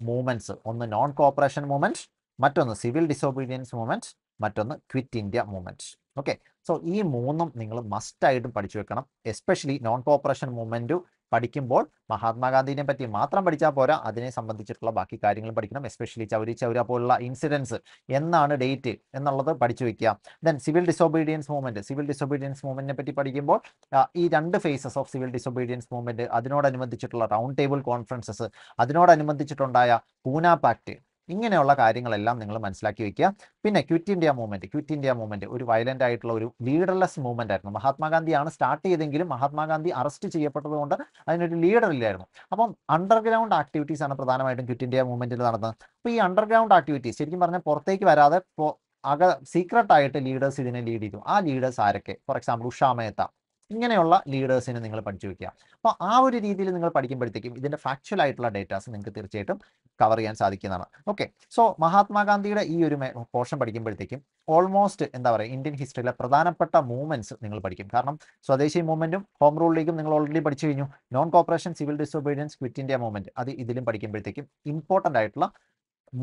മൂവ്മെൻറ്റ്സ് ഒന്ന് നോൺ കോപ്പറേഷൻ മൂവ്മെൻറ്റ് മറ്റൊന്ന് സിവിൽ ഡിസോബീഡിയൻസ് മൂവ്മെൻറ്റ് മറ്റൊന്ന് quit India movement okay so ഈ മൂന്നും നിങ്ങൾ മസ്റ്റ് ആയിട്ടും പഠിച്ചു വെക്കണം എസ്പെഷ്യലി നോൺ കോപ്പറേഷൻ മൂവ്മെന്റ് പഠിക്കുമ്പോൾ മഹാത്മാഗാന്ധിനെ പറ്റി മാത്രം പഠിച്ചാൽ പോരാ അതിനെ സംബന്ധിച്ചിട്ടുള്ള ബാക്കി കാര്യങ്ങളും പഠിക്കണം എസ്പെഷ്യലി ചൗരി ചൗര പോലുള്ള ഇൻസിഡൻസ് എന്നാണ് ഡേറ്റ് എന്നുള്ളത് പഠിച്ചു വെക്കുക then civil disobedience movement civil disobedience മൂവ്മെന്റിനെ പറ്റി പഠിക്കുമ്പോൾ ഈ രണ്ട് phases of civil disobedience movement അതിനോടനുബന്ധിച്ചിട്ടുള്ള റൗണ്ട് ടേബിൾ കോൺഫറൻസസ് അതിനോടനുബന്ധിച്ചിട്ടുണ്ടായ പൂനാ പാക്ട് ഇങ്ങനെയുള്ള കാര്യങ്ങളെല്ലാം നിങ്ങൾ മനസ്സിലാക്കി വെക്കുക പിന്നെ quit India movement quit India movement ഒരു വയലന്റ് ആയിട്ടുള്ള ഒരു ലീഡർലെസ് മൂവ്മെന്റ് ആയിരുന്നു മഹാത്മാഗാന്ധിയാണ് സ്റ്റാർട്ട് ചെയ്തെങ്കിലും മഹാത്മാഗാന്ധി അറസ്റ്റ് ചെയ്യപ്പെട്ടതുകൊണ്ട് അതിനൊരു ലീഡർ ഇല്ലായിരുന്നു അപ്പം അണ്ടർഗ്രൗണ്ട് ആക്ടിവിറ്റീസ് ആണ് പ്രധാനമായിട്ടും ക്വിറ്റ് ഇന്ത്യ മൂവ്മെന്റിൽ നടന്നത് അപ്പോൾ ഈ അണ്ടർഗ്രൗണ്ട് ആക്ടിവിറ്റീസ് ശരിക്കും പറഞ്ഞാൽ പുറത്തേക്ക് വരാതെ അക സീക്രട്ട് ആയിട്ട് ലീഡേഴ്സ് ഇതിനെ ലീഡ് ചെയ്തു ആ ലീഡേഴ്സ് ആരൊക്കെ ഫോർ എക്സാമ്പിൾ ഉഷാമേത്ത ഇങ്ങനെയുള്ള ലീഡേഴ്സിനെ നിങ്ങൾ പഠിച്ചു വെക്കുക അപ്പോൾ ആ ഒരു രീതിയിൽ നിങ്ങൾ പഠിക്കുമ്പോഴത്തേക്കും ഇതിൻ്റെ ഫാക്ച്വൽ ആയിട്ടുള്ള ഡേറ്റാസ് നിങ്ങൾക്ക് തീർച്ചയായിട്ടും കവർ ചെയ്യാൻ സാധിക്കുന്നതാണ് ഓക്കെ സോ മഹാത്മാഗാന്ധിയുടെ ഈ ഒരു പോർഷൻ പഠിക്കുമ്പോഴത്തേക്കും ഓൾമോസ്റ്റ് എന്താ പറയുക ഇന്ത്യൻ ഹിസ്റ്ററിയിലെ പ്രധാനപ്പെട്ട മൂവ്മെന്റ്സ് നിങ്ങൾ പഠിക്കും കാരണം സ്വദേശി മൂവ്മെന്റും ഹോം റൂൾ ലീഗും നിങ്ങൾ ഓൾറെഡി പഠിച്ചു കഴിഞ്ഞു non cooperation civil disobedience quit India movement അത് ഇതിലും പഠിക്കുമ്പോഴത്തേക്കും ഇമ്പോർട്ടൻ്റ് ആയിട്ടുള്ള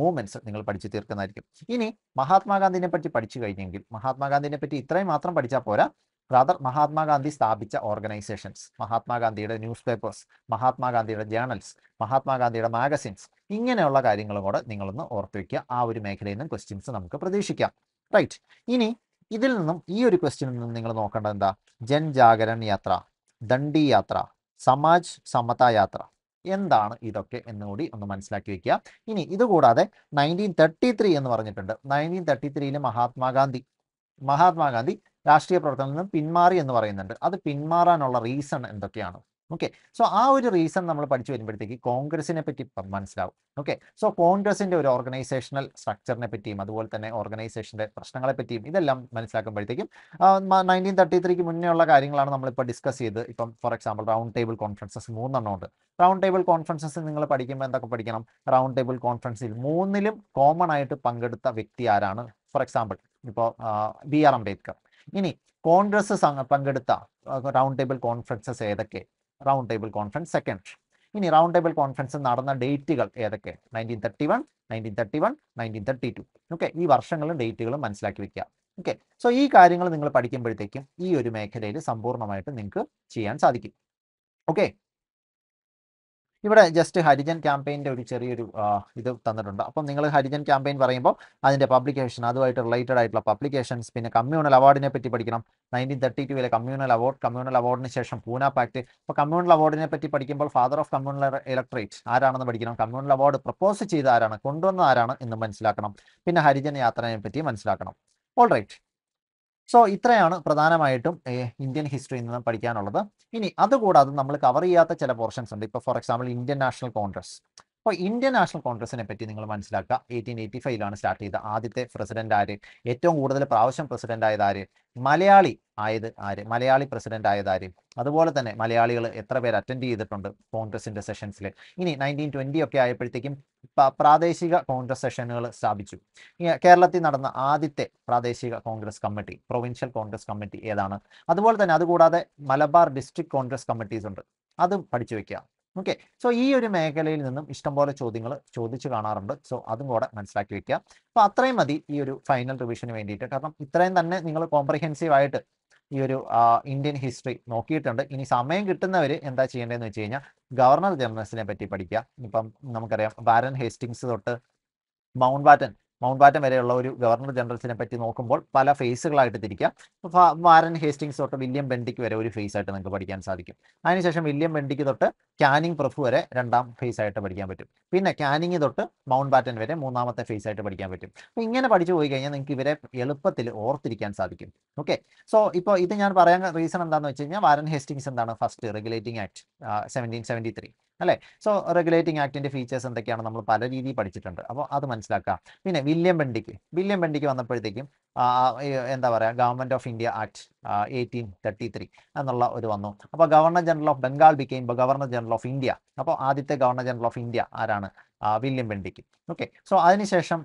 മൂവ്മെന്റ്സ് നിങ്ങൾ പഠിച്ചു തീർക്കുന്നതായിരിക്കും ഇനി മഹാത്മാഗാന്ധിനെ പറ്റി പഠിച്ചു കഴിഞ്ഞെങ്കിൽ മഹാത്മാഗാന്ധിനെ പറ്റി ഇത്രയും മാത്രം പഠിച്ചാൽ പോരാ ബ്രാദർ മഹാത്മാഗാന്ധി സ്ഥാപിച്ച ഓർഗനൈസേഷൻസ് മഹാത്മാഗാന്ധിയുടെ ന്യൂസ് പേപ്പേഴ്സ് മഹാത്മാഗാന്ധിയുടെ ജേണൽസ് മഹാത്മാഗാന്ധിയുടെ മാഗസിൻസ് ഇങ്ങനെയുള്ള കാര്യങ്ങളും കൂടെ നിങ്ങളൊന്ന് ഓർത്ത് വയ്ക്കുക ആ ഒരു മേഖലയിൽ നിന്നും ക്വസ്റ്റ്യൻസ് നമുക്ക് പ്രതീക്ഷിക്കാം റൈറ്റ് ഇനി ഇതിൽ നിന്നും ഈ ഒരു ക്വസ്റ്റ്യനിൽ നിന്നും നിങ്ങൾ നോക്കേണ്ടത് എന്താ ജൻജാഗരൺ യാത്ര ദണ്ഡി യാത്ര സമാജ് സമത യാത്ര എന്താണ് ഇതൊക്കെ എന്നുകൂടി ഒന്ന് മനസ്സിലാക്കി വെക്കുക ഇനി ഇതുകൂടാതെ നയൻറ്റീൻ തേർട്ടി ത്രീ എന്ന് പറഞ്ഞിട്ടുണ്ട് നയൻറ്റീൻ തേർട്ടി ത്രീയിൽ മഹാത്മാഗാന്ധി മഹാത്മാഗാന്ധി രാഷ്ട്രീയ പ്രവർത്തനത്തിൽ നിന്ന് പിന്മാറി എന്ന് പറയുന്നുണ്ട് അത് പിന്മാറാനുള്ള റീസൺ എന്തൊക്കെയാണ് ഓക്കെ സോ ആ ഒരു റീസൺ നമ്മൾ പഠിച്ചു വരുമ്പോഴത്തേക്ക് കോൺഗ്രസിനെ പറ്റി മനസ്സിലാവും ഓക്കെ സോ കോൺഗ്രസിന്റെ ഒരു ഓർഗനൈസേഷണൽ സ്ട്രക്ചറിനെ പറ്റിയും അതുപോലെ തന്നെ ഓർഗനൈസേഷന്റെ പ്രശ്നങ്ങളെ പറ്റിയും ഇതെല്ലാം മനസ്സിലാക്കുമ്പോഴത്തേക്കും നയൻറ്റീൻ തേർട്ടി ത്രീക്ക് മുന്നേ ഉള്ള കാര്യങ്ങളാണ് നമ്മളിപ്പോൾ ഡിസ്കസ് ചെയ്ത് ഇപ്പം for example round table conferences മൂന്നെണ്ണം ഉണ്ട് റൗണ്ട് ടേബിൾ കോൺഫറൻസസ് നിങ്ങൾ പഠിക്കുമ്പോൾ എന്തൊക്കെ പഠിക്കണം റൗണ്ട് ടേബിൾ കോൺഫറൻസിൽ മൂന്നിലും കോമൺ ആയിട്ട് പങ്കെടുത്ത വ്യക്തി ആരാണ് ഫോർ എക്സാമ്പിൾ ഇപ്പോൾ ബി ആർ അംബേദ്കർ ഇനി കോൺഗ്രസ് പങ്കെടുത്ത റൗണ്ട് ടേബിൾ കോൺഫറൻസസ് ഏതൊക്കെ റൗണ്ട് ടേബിൾ കോൺഫറൻസ് സെക്കൻഡ് ഇനി റൗണ്ട് ടേബിൾ കോൺഫറൻസ് നടന്ന ഡേറ്റുകൾ ഏതൊക്കെ nineteen thirty one nineteen thirty one nineteen thirty two okay ഈ വർഷങ്ങളും ഡേറ്റുകളും മനസ്സിലാക്കി വെക്കുക ഓക്കെ സോ ഈ കാര്യങ്ങൾ നിങ്ങൾ പഠിക്കുമ്പോഴത്തേക്കും ഈ ഒരു മേഖലയിൽ സമ്പൂർണ്ണമായിട്ട് നിങ്ങൾക്ക് ചെയ്യാൻ സാധിക്കും ഓക്കെ ഇവിടെ ജസ്റ്റ് ഹരിജൻ ക്യാമ്പയിൻ്റെ ഒരു ചെറിയൊരു ഇത് തന്നിട്ടുണ്ട് അപ്പം നിങ്ങൾ ഹരിജൻ ക്യാമ്പയിൻ പറയുമ്പോൾ അതിൻ്റെ പബ്ലിക്കേഷൻ അതുമായിട്ട് റിലേറ്റഡ് ആയിട്ടുള്ള പബ്ലിക്കേഷൻസ് പിന്നെ കമ്മ്യൂണൽ അവാർഡിനെ പറ്റി പഠിക്കണം നയൻറ്റീൻ തേർട്ടി ടുവിലെ കമ്മ്യൂണൽ അവാർഡ് കമ്മ്യൂണൽ അവാർഡിന് ശേഷം പൂന പാക്ട് അപ്പോൾ കമ്മ്യൂണൽ അവാർഡിനെ പറ്റി പഠിക്കുമ്പോൾ ഫാദർ ഓഫ് കമ്മ്യൂണൽ ഇലക്ട്രേറ്റ് ആരാണെന്ന് പഠിക്കണം കമ്മ്യൂണൽ അവാർഡ് പ്രപ്പോസ് ചെയ്ത ആരാണ് കൊണ്ടുവന്ന ആരാണ് എന്ന് മനസ്സിലാക്കണം പിന്നെ ഹരിജൻ യാത്രയെ പറ്റി മനസ്സിലാക്കണം ഓൾ റൈറ്റ് സോ ഇത്രയാണ് പ്രധാനമായിട്ടും ഇന്ത്യൻ ഹിസ്റ്ററിയിൽ നിന്ന് പഠിക്കാനുള്ളത് ഇനി അതുകൂടാതെ നമ്മൾ കവർ ചെയ്യാത്ത ചില പോർഷൻസ് ഉണ്ട് ഇപ്പൊ for example Indian National Congress അപ്പോൾ ഇന്ത്യൻ നാഷണൽ കോൺഗ്രസിനെ പറ്റി നിങ്ങൾ മനസ്സിലാക്കുക എയ്റ്റീൻ എയ്റ്റി ഫൈവിലാണ് സ്റ്റാർട്ട് ചെയ്ത ആദ്യത്തെ പ്രസിഡന്റ് ആര് ഏറ്റവും കൂടുതൽ പ്രാവശ്യം പ്രസിഡന്റ് ആയത് ആര് മലയാളി ആയത് ആര് മലയാളി പ്രസിഡന്റ് ആയത് ആര് അതുപോലെ തന്നെ മലയാളികൾ എത്ര പേർ അറ്റൻഡ് ചെയ്തിട്ടുണ്ട് കോൺഗ്രസിന്റെ സെഷൻസിൽ ഇനി നയൻറ്റീൻ ട്വന്റി ഒക്കെ ആയപ്പോഴത്തേക്കും പ്രാദേശിക കോൺഗ്രസ് സെഷനുകൾ സ്ഥാപിച്ചു കേരളത്തിൽ നടന്ന ആദ്യത്തെ പ്രാദേശിക Congress committee provincial Congress committee ഏതാണ് അതുപോലെ തന്നെ അതുകൂടാതെ മലബാർ ഡിസ്ട്രിക്ട് കോൺഗ്രസ് കമ്മിറ്റീസ് ഉണ്ട് അതും പഠിച്ചു വെക്കുക ഓക്കെ സോ ഈ ഒരു മേഖലയിൽ നിന്നും ഇഷ്ടംപോലെ ചോദ്യങ്ങൾ ചോദിച്ചു കാണാറുണ്ട് സോ അതും കൂടെ മനസ്സിലാക്കി വെക്കുക അപ്പോൾ അത്രയും മതി ഈ ഒരു ഫൈനൽ റിവിഷന് വേണ്ടിയിട്ട് കാരണം ഇത്രയും തന്നെ നിങ്ങൾ കോംപ്രഹെൻസീവ് ആയിട്ട് ഈ ഒരു ഇന്ത്യൻ ഹിസ്റ്ററി നോക്കിയിട്ടുണ്ട് ഇനി സമയം കിട്ടുന്നവർ എന്താ ചെയ്യേണ്ടതെന്ന് വെച്ച് കഴിഞ്ഞാൽ ഗവർണർ ജനറൽസിനെ പറ്റി പഠിക്കുക ഇപ്പം നമുക്കറിയാം വാരൻ ഹേസ്റ്റിങ്സ് തൊട്ട് മൗണ്ട് ബാറ്റൻ മൗണ്ട് ബാറ്റൻ വരെയുള്ള ഒരു ഗവർണർ ജനറൽസിനെ പറ്റി നോക്കുമ്പോൾ പല ഫേസുകളായിട്ട് തിരിക്കാം വാരൻ ഹേസ്റ്റിങ്സ് തൊട്ട് വില്യം ബെൻഡിക്ക് വരെ ഒരു ഫേസ് ആയിട്ട് നിങ്ങൾക്ക് പഠിക്കാൻ സാധിക്കും അതിനുശേഷം വില്യം ബെൻഡിക്ക് തൊട്ട് ക്യാനിങ് പ്രഫ് വരെ രണ്ടാം ഫേസ് ആയിട്ട് പഠിക്കാൻ പറ്റും പിന്നെ ക്യാനിങ് തൊട്ട് മൗണ്ട് ബാറ്റൻ വരെ മൂന്നാമത്തെ ഫേസ് ആയിട്ട് പഠിക്കാൻ പറ്റും അപ്പോൾ ഇങ്ങനെ പഠിച്ചു പോയി കഴിഞ്ഞാൽ നിങ്ങൾക്ക് ഇവരെ എളുപ്പത്തിൽ ഓർത്തിരിക്കാൻ സാധിക്കും ഓക്കെ സോ ഇപ്പോൾ ഇത് ഞാൻ പറയാൻ റീസൺ എന്താണെന്ന് വെച്ച് കഴിഞ്ഞാൽ വാരൻ ഹേസ്റ്റിങ്സ് എന്താണ് first regulating act seventeen seventy three അല്ലേ സോ റെഗുലേറ്റിംഗ് ആക്ടിന്റെ ഫീച്ചേഴ്സ് എന്തൊക്കെയാണ് നമ്മൾ പല രീതിയിൽ പഠിച്ചിട്ടുണ്ട് അപ്പോൾ അത് മനസ്സിലാക്കാം പിന്നെ വില്യം ബണ്ടിക്ക് വില്യം ബണ്ടിക്ക് വന്നപ്പോഴത്തേക്കും എന്താ പറയുക government of India act eighteen thirty three എന്നുള്ള ഒരു വന്നു അപ്പോൾ governor general of Bengal became governor general of India അപ്പോൾ ആദ്യത്തെ ഗവർണർ ജനറൽ ഓഫ് ഇന്ത്യ ആരാണ് വില്യം ബെണ്ടിക്ക് ഓക്കെ സോ അതിനുശേഷം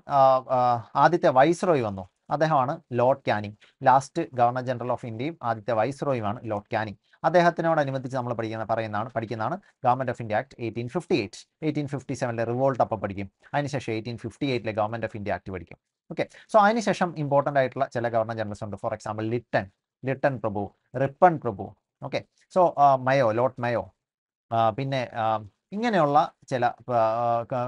ആദ്യത്തെ വൈസ്രോയി വന്നു അദ്ദേഹമാണ് Lord Canning last governor general of ഇന്ത്യയും ആദ്യത്തെ വൈസ്രോയുമാണ് ലോർഡ് ക്യാനിങ് അദ്ദേഹത്തിനോടനുബന്ധിച്ച് നമ്മൾ പഠിക്കുന്ന പറയുന്നതാണ് പഠിക്കുന്നതാണ് government of India act eighteen fifty eight eighteen fifty സെവനിലെ റിവോൾട്ട് അപ്പം പഠിക്കും അതിനുശേഷം എയ്റ്റീൻ ഫിഫ്റ്റി എയ്റ്റിലെ ഗവൺമെന്റ് ഓഫ് ഇന്ത്യ ആക്ട് പഠിക്കും ഓക്കെ സോ അതിനുശേഷം ഇമ്പോർട്ടൻ്റ് ആയിട്ടുള്ള ചില ഗവർണർ ജനറൽസ് ഉണ്ട് ഫോർ എക്സാമ്പിൾ ലിട്ടൺ ലിട്ടൺ പ്രഭു റിപ്പൺ പ്രഭു okay so Mayo lord Mayo പിന്നെ um, ഇങ്ങനെയുള്ള ചില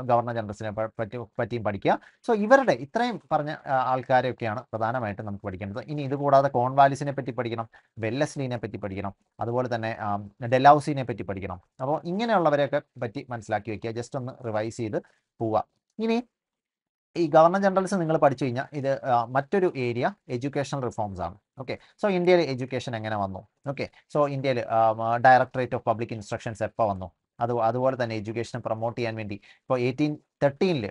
ഗവർണർ ജനറൽസിനെ പറ്റി പറ്റിയും പഠിക്കുക സോ ഇവരുടെ ഇത്രയും പറഞ്ഞ ആൾക്കാരെയൊക്കെയാണ് പ്രധാനമായിട്ടും നമുക്ക് പഠിക്കേണ്ടത് ഇനി ഇതുകൂടാതെ കോൺവാലിസിനെ പറ്റി പഠിക്കണം വെല്ലസ്ലിനെ പറ്റി പഠിക്കണം അതുപോലെ തന്നെ ഡെലൌസിനെ പറ്റി പഠിക്കണം അപ്പോൾ ഇങ്ങനെയുള്ളവരെയൊക്കെ പറ്റി മനസ്സിലാക്കി വയ്ക്കുക ജസ്റ്റ് ഒന്ന് റിവൈസ് ചെയ്ത് പോവുക ഇനി ഈ ഗവർണർ ജനറൽസ് നിങ്ങൾ പഠിച്ചു കഴിഞ്ഞാൽ ഇത് മറ്റൊരു ഏരിയ എഡ്യൂക്കേഷണൽ റിഫോംസ് ആണ് ഓക്കെ സോ ഇന്ത്യയിൽ എഡ്യൂക്കേഷൻ എങ്ങനെ വന്നു ഓക്കെ സോ ഇന്ത്യയിൽ ഡയറക്ടറേറ്റ് ഓഫ് പബ്ലിക് ഇൻസ്ട്രക്ഷൻസ് എപ്പോൾ വന്നു അത് അതുപോലെ തന്നെ എഡ്യൂക്കേഷൻ പ്രൊമോട്ട് ചെയ്യാൻ വേണ്ടി ഇപ്പോൾ എയ്റ്റീൻ തേർട്ടീനിൽ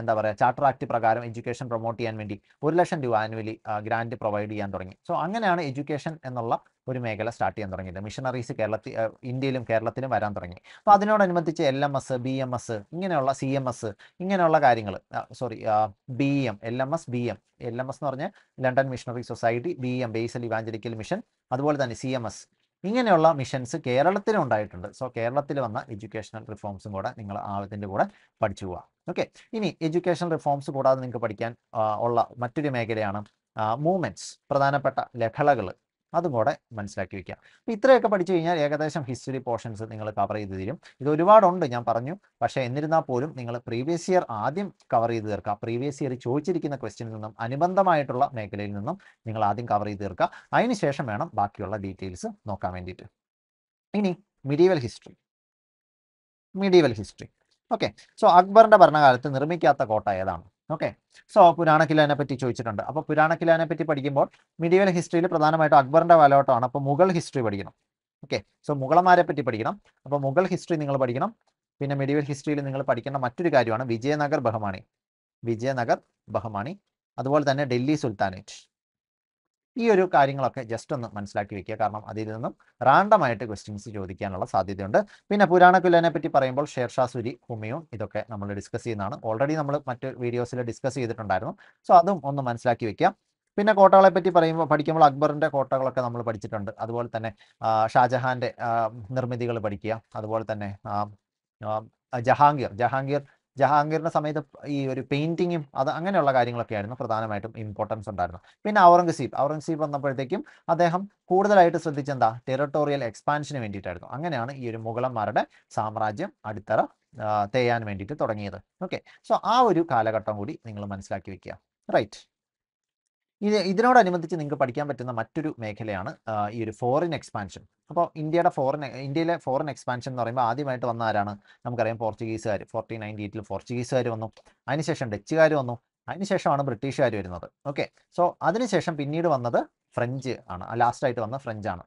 എന്താ പറയുക ചാർട്ടർ ആക്ട് പ്രകാരം എഡ്യൂക്കേഷൻ പ്രൊമോട്ട് ചെയ്യാൻ വേണ്ടി ഒരു ലക്ഷം രൂപ ആനുവലി ഗ്രാൻഡ് പ്രൊവൈഡ് ചെയ്യാൻ തുടങ്ങി സോ അങ്ങനെയാണ് എഡ്യൂക്കേഷൻ എന്നുള്ള ഒരു മേഖല സ്റ്റാർട്ട് ചെയ്യാൻ തുടങ്ങിയത് മിഷണറീസ് കേരളത്തിൽ ഇന്ത്യയിലും കേരളത്തിലും വരാൻ തുടങ്ങി അപ്പോൾ അതിനോടനുബന്ധിച്ച് L M S B M S ഇങ്ങനെയുള്ള സി എം എസ് ഇങ്ങനെയുള്ള കാര്യങ്ങൾ sorry B M L M S B M L M S എന്ന് പറഞ്ഞാൽ London missionary society B M Basel evangelical mission അതുപോലെ തന്നെ സി എം എസ് ഇങ്ങനെയുള്ള missions കേരളത്തിലും ഉണ്ടായിട്ടുണ്ട് സോ കേരളത്തിൽ വന്ന എഡ്യൂക്കേഷണൽ റിഫോംസും കൂടെ നിങ്ങൾ ആദ്യത്തിൻ്റെ കൂടെ പഠിച്ചു പോവാം ഓക്കെ ഇനി എഡ്യൂക്കേഷണൽ റിഫോംസ് കൂടാതെ നിങ്ങൾക്ക് പഠിക്കാൻ ഉള്ള മറ്റൊരു മേഖലയാണ് മൂവ്മെൻറ്റ്സ് പ്രധാനപ്പെട്ട ലഹളകൾ അതും കൂടെ മനസ്സിലാക്കി വെക്കുക അപ്പം ഇത്രയൊക്കെ പഠിച്ചു കഴിഞ്ഞാൽ ഏകദേശം ഹിസ്റ്ററി പോർഷൻസ് നിങ്ങൾ കവർ ചെയ്ത് തരും ഇത് ഒരുപാടുണ്ട് ഞാൻ പറഞ്ഞു പക്ഷേ എന്നിരുന്നാൽ പോലും നിങ്ങൾ പ്രീവിയസ് ഇയർ ആദ്യം കവർ ചെയ്ത് തീർക്കുക പ്രീവിയസ് ഇയർ ചോദിച്ചിരിക്കുന്ന ക്വസ്റ്റ്യനിൽ നിന്നും അനുബന്ധമായിട്ടുള്ള മേഖലയിൽ നിന്നും നിങ്ങൾ ആദ്യം കവർ ചെയ്ത് തീർക്കുക അതിനുശേഷം വേണം ബാക്കിയുള്ള ഡീറ്റെയിൽസ് നോക്കാൻ വേണ്ടിയിട്ട് ഇനി medieval history medieval history okay so അക്ബറിൻ്റെ ഭരണകാലത്ത് നിർമ്മിക്കാത്ത കോട്ട ഏതാണ് ഓക്കെ സോ പുരാണ കിലാനെ പറ്റി ചോദിച്ചിട്ടുണ്ട് അപ്പോൾ പുരാണ കിലാനെ പറ്റി പഠിക്കുമ്പോൾ മിഡീവൽ ഹിസ്റ്ററിയിൽ പ്രധാനമായിട്ടും അക്ബറിന്റെ കാലഘട്ടമാണ് അപ്പോൾ മുഗൾ ഹിസ്റ്ററി പഠിക്കണം ഓക്കെ സോ മുഗളന്മാരെ പറ്റി പഠിക്കണം അപ്പോൾ മുഗൾ ഹിസ്റ്ററി നിങ്ങൾ പഠിക്കണം പിന്നെ മിഡീവൽ ഹിസ്റ്ററിയിൽ നിങ്ങൾ പഠിക്കേണ്ട മറ്റൊരു കാര്യമാണ് വിജയനഗർ ബഹമാണി വിജയനഗർ ബഹമാണി അതുപോലെ തന്നെ ഡൽഹി സുൽത്താനേറ്റ് ഈ ഒരു കാര്യങ്ങളൊക്കെ ജസ്റ്റ് ഒന്ന് മനസ്സിലാക്കി വെക്കുക കാരണം അതിൽ നിന്നും റാൻഡമായിട്ട് ക്വസ്റ്റ്യൻസ് ചോദിക്കാനുള്ള സാധ്യതയുണ്ട് പിന്നെ പുരാണക്കുല്ലനെ പറ്റി പറയുമ്പോൾ ഷേർഷാ സുരി ഹുമിയും ഇതൊക്കെ നമ്മൾ ഡിസ്കസ് ചെയ്യുന്നതാണ് ഓൾറെഡി നമ്മൾ മറ്റു വീഡിയോസിൽ ഡിസ്കസ് ചെയ്തിട്ടുണ്ടായിരുന്നു സോ അതും ഒന്ന് മനസ്സിലാക്കി വെക്കാം പിന്നെ കോട്ടകളെ പറ്റി പറയുമ്പോൾ പഠിക്കുമ്പോൾ അക്ബറിൻ്റെ കോട്ടകളൊക്കെ നമ്മൾ പഠിച്ചിട്ടുണ്ട് അതുപോലെ തന്നെ ഷാജഹാൻ്റെ നിർമ്മിതികൾ പഠിക്കുക അതുപോലെ തന്നെ ജഹാംഗീർ ജഹാംഗീർ ജഹാംഗീറിൻ്റെ സമയത്ത് ഈ ഒരു പെയിൻറ്റിങ്ങും അത് അങ്ങനെയുള്ള കാര്യങ്ങളൊക്കെയായിരുന്നു പ്രധാനമായിട്ടും ഇമ്പോർട്ടൻസ് ഉണ്ടായിരുന്നത് പിന്നെ ഔറംഗസീബ് ഔറംഗസീബ് വന്നപ്പോഴത്തേക്കും അദ്ദേഹം കൂടുതലായിട്ട് ശ്രദ്ധിച്ചെന്താ ടെറിട്ടോറിയൽ എക്സ്പാൻഷന് വേണ്ടിയിട്ടായിരുന്നു അങ്ങനെയാണ് ഈ ഒരു മുഗളന്മാരുടെ സാമ്രാജ്യം അടിത്തറ തേയാൻ വേണ്ടിയിട്ട് തുടങ്ങിയത് ഓക്കെ സോ ആ ഒരു കാലഘട്ടം കൂടി നിങ്ങൾ മനസ്സിലാക്കി വെക്കുക റൈറ്റ് ഇത് ഇതിനോടനുബന്ധിച്ച് നിങ്ങൾക്ക് പഠിക്കാൻ പറ്റുന്ന മറ്റൊരു മേഖലയാണ് ഈ ഒരു ഫോറിൻ എക്സ്പാൻഷൻ അപ്പോൾ ഇന്ത്യയുടെ ഫോറിൻ ഇന്ത്യയിലെ ഫോറിൻ എക്സ്പാൻഷൻ എന്ന് പറയുമ്പോൾ ആദ്യമായിട്ട് വന്ന ആരാണ് നമുക്കറിയാം പോർച്ചുഗീസുകാർ ഫോർട്ടീൻ നയൻറ്റി എയ്റ്റിൽ പോർച്ചുഗീസുകാർ വന്നു അതിനുശേഷം ഡച്ചുകാർ വന്നു അതിനുശേഷമാണ് ബ്രിട്ടീഷുകാർ വരുന്നത് ഓക്കെ സോ അതിനുശേഷം പിന്നീട് വന്നത് ഫ്രഞ്ച് ആണ് ലാസ്റ്റായിട്ട് വന്ന ഫ്രഞ്ചാണ്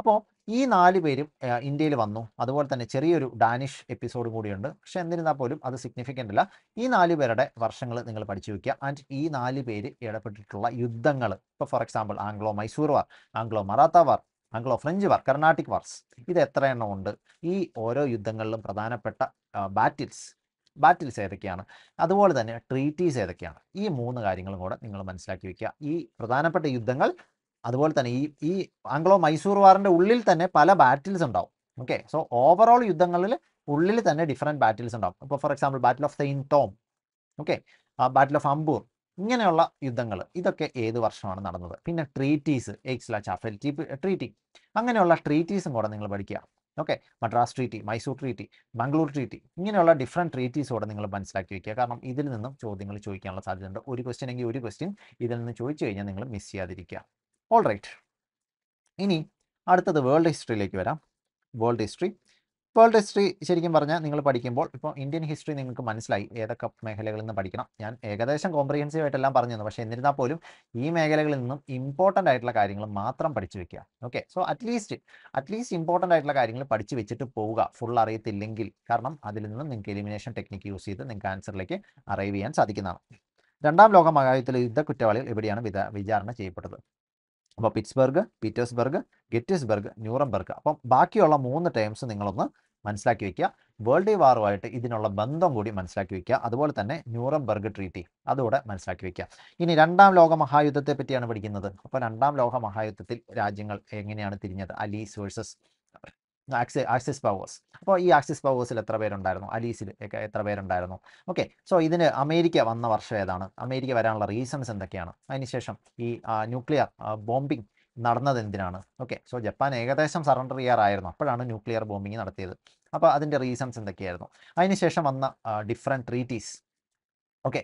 അപ്പോൾ ഈ നാല് പേരും ഇന്ത്യയിൽ വന്നു അതുപോലെ തന്നെ ചെറിയൊരു ഡാനിഷ് എപ്പിസോഡ് കൂടിയുണ്ട് പക്ഷെ എന്നിരുന്നാൽ പോലും അത് സിഗ്നിഫിക്കൻ്റ് അല്ല ഈ നാല് പേരുടെ വർഷങ്ങൾ നിങ്ങൾ പഠിച്ചു വയ്ക്കുക ആൻഡ് ഈ നാല് പേര് ഇടപെട്ടിട്ടുള്ള യുദ്ധങ്ങൾ ഇപ്പോൾ for example Anglo Mysore war Anglo Maratha war Anglo French war Carnatic wars ഇത് എത്ര എണ്ണം ഉണ്ട് ഈ ഓരോ യുദ്ധങ്ങളിലും പ്രധാനപ്പെട്ട ബാറ്റിൽസ് ബാറ്റിൽസ് ഏതൊക്കെയാണ് അതുപോലെ തന്നെ ട്രീറ്റീസ് ഏതൊക്കെയാണ് ഈ മൂന്ന് കാര്യങ്ങളും കൂടെ നിങ്ങൾ മനസ്സിലാക്കി വെക്കുക ഈ പ്രധാനപ്പെട്ട യുദ്ധങ്ങൾ അതുപോലെ തന്നെ ഈ ഈ ആംഗ്ലോ മൈസൂർ വാറിൻ്റെ ഉള്ളിൽ തന്നെ പല ബാറ്റിൽസ് ഉണ്ടാവും ഓക്കെ സോ ഓവറോൾ യുദ്ധങ്ങളിൽ ഉള്ളിൽ തന്നെ ഡിഫറെൻറ്റ് ബാറ്റിൽസ് ഉണ്ടാവും ഇപ്പോൾ for example battle of San Thome okay battle of Ambur ഇങ്ങനെയുള്ള യുദ്ധങ്ങൾ ഇതൊക്കെ ഏത് വർഷമാണ് നടന്നത് പിന്നെ ട്രീറ്റീസ് എക്സ്ല ചാഫൽ ട്രീറ്റി അങ്ങനെയുള്ള ട്രീറ്റീസും കൂടെ നിങ്ങൾ പഠിക്കുക okay Madras treaty Mysore treaty Mangalore treaty ഇങ്ങനെയുള്ള ഡിഫറെൻറ്റ് കൂടെ നിങ്ങൾ മനസ്സിലാക്കി വയ്ക്കുക കാരണം ഇതിൽ നിന്നും ചോദ്യങ്ങൾ ചോദിക്കാനുള്ള സാധ്യതയുണ്ട് ഒരു ക്വസ്റ്റ്യൻ എങ്കിൽ ഒരു ക്വസ്റ്റ്യൻ ഇതിൽ നിന്ന് ചോദിച്ചു കഴിഞ്ഞാൽ നിങ്ങൾ മിസ് ചെയ്യാതിരിക്കുക ഓൾ റൈറ്റ് ഇനി അടുത്തത് വേൾഡ് ഹിസ്റ്ററിയിലേക്ക് വരാം വേൾഡ് ഹിസ്റ്ററി വേൾഡ് ഹിസ്റ്ററി ശരിക്കും പറഞ്ഞാൽ നിങ്ങൾ പഠിക്കുമ്പോൾ ഇപ്പോൾ ഇന്ത്യൻ ഹിസ്റ്ററി നിങ്ങൾക്ക് മനസ്സിലായി ഏതൊക്കെ മേഖലകളിൽ നിന്ന് പഠിക്കണം ഞാൻ ഏകദേശം കോംപ്രിഹെൻസീവ് ആയിട്ടെല്ലാം പറഞ്ഞു പക്ഷേ എന്നിരുന്നാൽ പോലും ഈ മേഖലകളിൽ നിന്നും ഇമ്പോർട്ടൻ്റ് ആയിട്ടുള്ള കാര്യങ്ങൾ മാത്രം പഠിച്ചു വെക്കുക okay so at least at least important ആയിട്ടുള്ള കാര്യങ്ങൾ പഠിച്ചു വെച്ചിട്ട് പോവുക ഫുൾ അറിയത്തില്ലെങ്കിൽ കാരണം അതിൽ നിന്നും നിങ്ങൾക്ക് എലിമിനേഷൻ ടെക്നിക്ക് യൂസ് ചെയ്ത് നിങ്ങൾക്ക് ആൻസറിലേക്ക് അറൈവ് ചെയ്യാൻ സാധിക്കുന്നതാണ് രണ്ടാം ലോക മഹായുദ്ധത്തിലെ യുദ്ധ കുറ്റവാളികൾ എവിടെയാണ് വിചാരണ ചെയ്യപ്പെട്ടത് അപ്പോൾ പിറ്റ്സ്ബർഗ് പീറ്റേഴ്സ്ബർഗ് ഗെറ്റിസ്ബർഗ് ന്യൂറംബർഗ് അപ്പം ബാക്കിയുള്ള മൂന്ന് ടേംസ് നിങ്ങളൊന്ന് മനസ്സിലാക്കി വെക്കുക വേൾഡ് വാറുമായിട്ട് ഇതിനുള്ള ബന്ധം കൂടി മനസ്സിലാക്കി വെക്കുക അതുപോലെ തന്നെ ന്യൂറംബർഗ് ട്രീറ്റി അതുകൂടെ മനസ്സിലാക്കി വെക്കുക ഇനി രണ്ടാം ലോക മഹായുദ്ധത്തെ പറ്റിയാണ് പഠിക്കുന്നത് അപ്പോൾ രണ്ടാം ലോക മഹായുദ്ധത്തിൽ രാജ്യങ്ങൾ എങ്ങനെയാണ് തിരിഞ്ഞത് allies versus access axis powers അപ്പോൾ ഈ ആക്സിസ് പവേഴ്സിൽ എത്ര പേരുണ്ടായിരുന്നു അലീസിൽ ഒക്കെ എത്ര പേരുണ്ടായിരുന്നു ഓക്കെ സോ ഇതിന് അമേരിക്ക വന്ന വർഷം ഏതാണ് അമേരിക്ക വരാനുള്ള റീസൺസ് എന്തൊക്കെയാണ് അതിനുശേഷം ഈ ന്യൂക്ലിയർ ബോംബിംഗ് നടന്നത് എന്തിനാണ് ഓക്കെ സോ ജപ്പാൻ ഏകദേശം സറണ്ടർ ചെയ്യാറായിരുന്നു അപ്പോഴാണ് ന്യൂക്ലിയർ ബോംബിംഗ് നടത്തിയത് അപ്പോൾ അതിൻ്റെ റീസൺസ് എന്തൊക്കെയായിരുന്നു അതിനുശേഷം വന്ന different treaties okay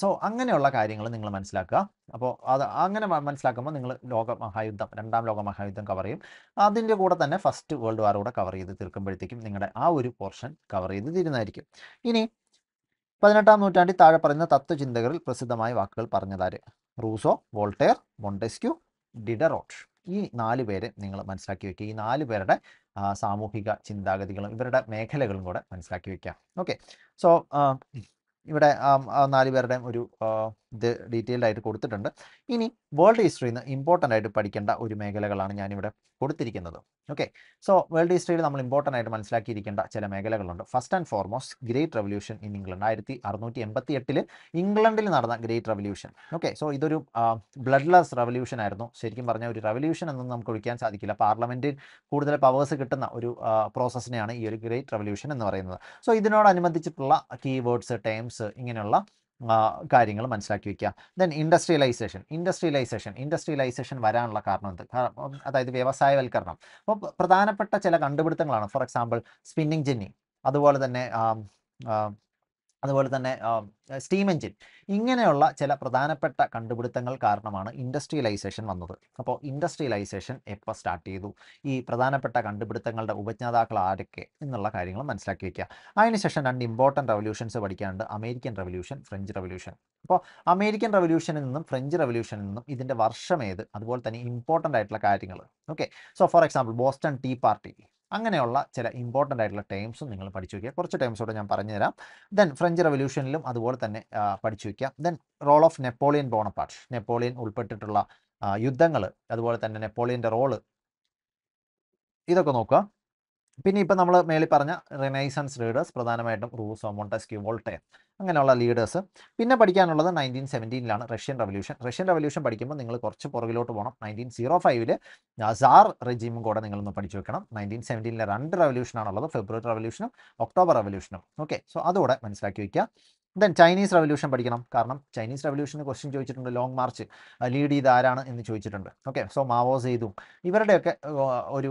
so uh, അങ്ങനെയുള്ള കാര്യങ്ങൾ നിങ്ങൾ മനസ്സിലാക്കുക അപ്പോൾ അത് അങ്ങനെ മനസ്സിലാക്കുമ്പോൾ നിങ്ങൾ ലോക മഹായുദ്ധം രണ്ടാം ലോക മഹായുദ്ധം കവർ ചെയ്യും അതിൻ്റെ കൂടെ തന്നെ ഫസ്റ്റ് വേൾഡ് വാർ കൂടെ കവർ ചെയ്ത് തീർക്കുമ്പോഴത്തേക്കും നിങ്ങളുടെ ആ ഒരു പോർഷൻ കവർ ചെയ്ത് തീരുന്നതായിരിക്കും ഇനി പതിനെട്ടാം നൂറ്റാണ്ടിൽ താഴെ പറയുന്ന തത്വചിന്തകളിൽ പ്രസിദ്ധമായ വാക്കുകൾ പറഞ്ഞതാര് റൂസോ വോൾട്ടയർ മോണ്ടെസ്ക്യൂ ഡിഡറോട്ട് ഈ നാല് പേരെ നിങ്ങൾ മനസ്സിലാക്കി വയ്ക്കുക ഈ നാല് പേരുടെ സാമൂഹിക ചിന്താഗതികളും ഇവരുടെ മേഖലകളും കൂടെ മനസ്സിലാക്കി വയ്ക്കുക ഓക്കെ സോ ഇവിടെ നാല് പേരുടെയും ഒരു ഇത് ഡീറ്റെയിൽഡ് ആയിട്ട് കൊടുത്തിട്ടുണ്ട് ഇനി വേൾഡ് ഹിസ്റ്ററിയിൽ നിന്ന് ഇമ്പോർട്ടൻ്റ് ആയിട്ട് പഠിക്കേണ്ട ഒരു മേഖലകളാണ് ഞാനിവിടെ കൊടുത്തിരിക്കുന്നത് ഓക്കെ സോ വേൾഡ് ഹിസ്റ്ററിയിൽ നമ്മൾ ഇമ്പോർട്ടൻ്റ് ആയിട്ട് മനസ്സിലാക്കിയിരിക്കേണ്ട ചില മേഖലകളുണ്ട് first and foremost great revolution in England ആയിരത്തി അറുന്നൂറ്റി എൺപത്തി എട്ടിൽ ഇംഗ്ലണ്ടിൽ നടന്ന ഗ്രേറ്റ് റെവല്യൂഷൻ ഓക്കെ സോ ഇതൊരു ബ്ലഡ്ലെസ് റെവല്യൂഷൻ ആയിരുന്നു ശരിക്കും പറഞ്ഞ ഒരു റെവല്യൂഷൻ എന്നും നമുക്ക് വിളിക്കാൻ സാധിക്കില്ല പാർലമെൻറ്റിൽ കൂടുതൽ പവേഴ്സ് കിട്ടുന്ന ഒരു പ്രോസസ്സിനെയാണ് ഈ ഒരു ഗ്രേറ്റ് റെവല്യൂഷൻ എന്ന് പറയുന്നത് സോ ഇതിനോടനുബന്ധിച്ചിട്ടുള്ള കീവേഡ്സ് ടേംസ് ഇങ്ങനെയുള്ള കാര്യങ്ങൾ മനസ്സിലാക്കി വയ്ക്കുക ദെൻ ഇൻഡസ്ട്രിയലൈസേഷൻ ഇൻഡസ്ട്രിയലൈസേഷൻ ഇൻഡസ്ട്രിയലൈസേഷൻ വരാനുള്ള കാരണം എന്ത് അതായത് വ്യവസായവൽക്കരണം അപ്പോൾ പ്രധാനപ്പെട്ട ചില കണ്ടുപിടുത്തങ്ങളാണ് ഫോർ എക്സാമ്പിൾ സ്പിന്നിങ് ജെന്നി അതുപോലെ തന്നെ അതുപോലെ തന്നെ സ്റ്റീം എഞ്ചിൻ ഇങ്ങനെയുള്ള ചില പ്രധാനപ്പെട്ട കണ്ടുപിടുത്തങ്ങൾ കാരണമാണ് ഇൻഡസ്ട്രിയലൈസേഷൻ വന്നത് അപ്പോൾ ഇൻഡസ്ട്രിയലൈസേഷൻ എപ്പോൾ സ്റ്റാർട്ട് ചെയ്തു ഈ പ്രധാനപ്പെട്ട കണ്ടുപിടുത്തങ്ങളുടെ ഉപജ്ഞാതാക്കൾ ആരൊക്കെ എന്നുള്ള കാര്യങ്ങൾ മനസ്സിലാക്കി വയ്ക്കുക അതിനുശേഷം രണ്ട് ഇമ്പോർട്ടൻറ്റ് റവല്യൂഷൻസ് പഠിക്കാനുണ്ട് അമേരിക്കൻ റവല്യൂഷൻ ഫ്രഞ്ച് റവല്യൂഷൻ അപ്പോൾ അമേരിക്കൻ റവല്യൂഷനിൽ നിന്നും ഫ്രഞ്ച് റവല്യൂഷനിൽ നിന്നും ഇതിൻ്റെ വർഷം ഏത് അതുപോലെ തന്നെ ഇമ്പോർട്ടൻ്റ് ആയിട്ടുള്ള കാര്യങ്ങൾ okay so for example Boston tea party അങ്ങനെയുള്ള ചില ഇമ്പോർട്ടൻ്റ് ആയിട്ടുള്ള ടേംസും നിങ്ങൾ പഠിച്ചു വയ്ക്കുക കുറച്ച് ടേംസോടെ ഞാൻ പറഞ്ഞു തരാം ദെൻ ഫ്രഞ്ച് റെവല്യൂഷനിലും അതുപോലെ തന്നെ പഠിച്ചു വയ്ക്കുക then role of Napoleon Bonaparte Napoleon ഉൾപ്പെട്ടിട്ടുള്ള യുദ്ധങ്ങൾ അതുപോലെ തന്നെ നെപ്പോളിയൻ്റെ റോള് ഇതൊക്കെ നോക്കുക പിന്നെ ഇപ്പം നമ്മൾ മേളിൽ പറഞ്ഞ റിനൈസൻസ് ലീഡേഴ്സ് പ്രധാനമായിട്ടും റൂസോ മോണ്ടസ്ക്യൂ വോൾട്ടെ അങ്ങനെയുള്ള ലീഡേഴ്സ് പിന്നെ പഠിക്കാനുള്ളത് നയൻറ്റീൻ സെവൻറ്റീനിലാണ് റഷ്യൻ റവല്യൂഷൻ റഷ്യൻ റവല്യൂഷൻ പഠിക്കുമ്പോൾ നിങ്ങൾ കുറച്ച് പുറകിലോട്ട് പോകണം നയൻറ്റീൻ സീറോ ഫൈവില് സാർ റെജീമും കൂടെ നിങ്ങളൊന്ന് പഠിച്ചു വെക്കണം നയൻറ്റീൻ സെവൻറ്റീനിലെ രണ്ട് റവല്യൂഷനാണുള്ളത് ഫെബ്രുവരി റവല്യൂഷനും ഒക്ടോബർ റവല്യൂഷനും ഓക്കെ സോ അതുകൂടെ മനസ്സിലാക്കി വയ്ക്കുക ദെൻ ചൈനീസ് റവല്യൂഷൻ പഠിക്കണം കാരണം ചൈനീസ് റവല്യൂഷന് ക്വസ്റ്റ്യൻ ചോദിച്ചിട്ടുണ്ട് ലോങ് മാർച്ച് ലീഡ് ചെയ്ത് ആരാണ് എന്ന് ചോദിച്ചിട്ടുണ്ട് ഓക്കെ സോ മാവോ സെയ്തും ഇവരുടെയൊക്കെ ഒരു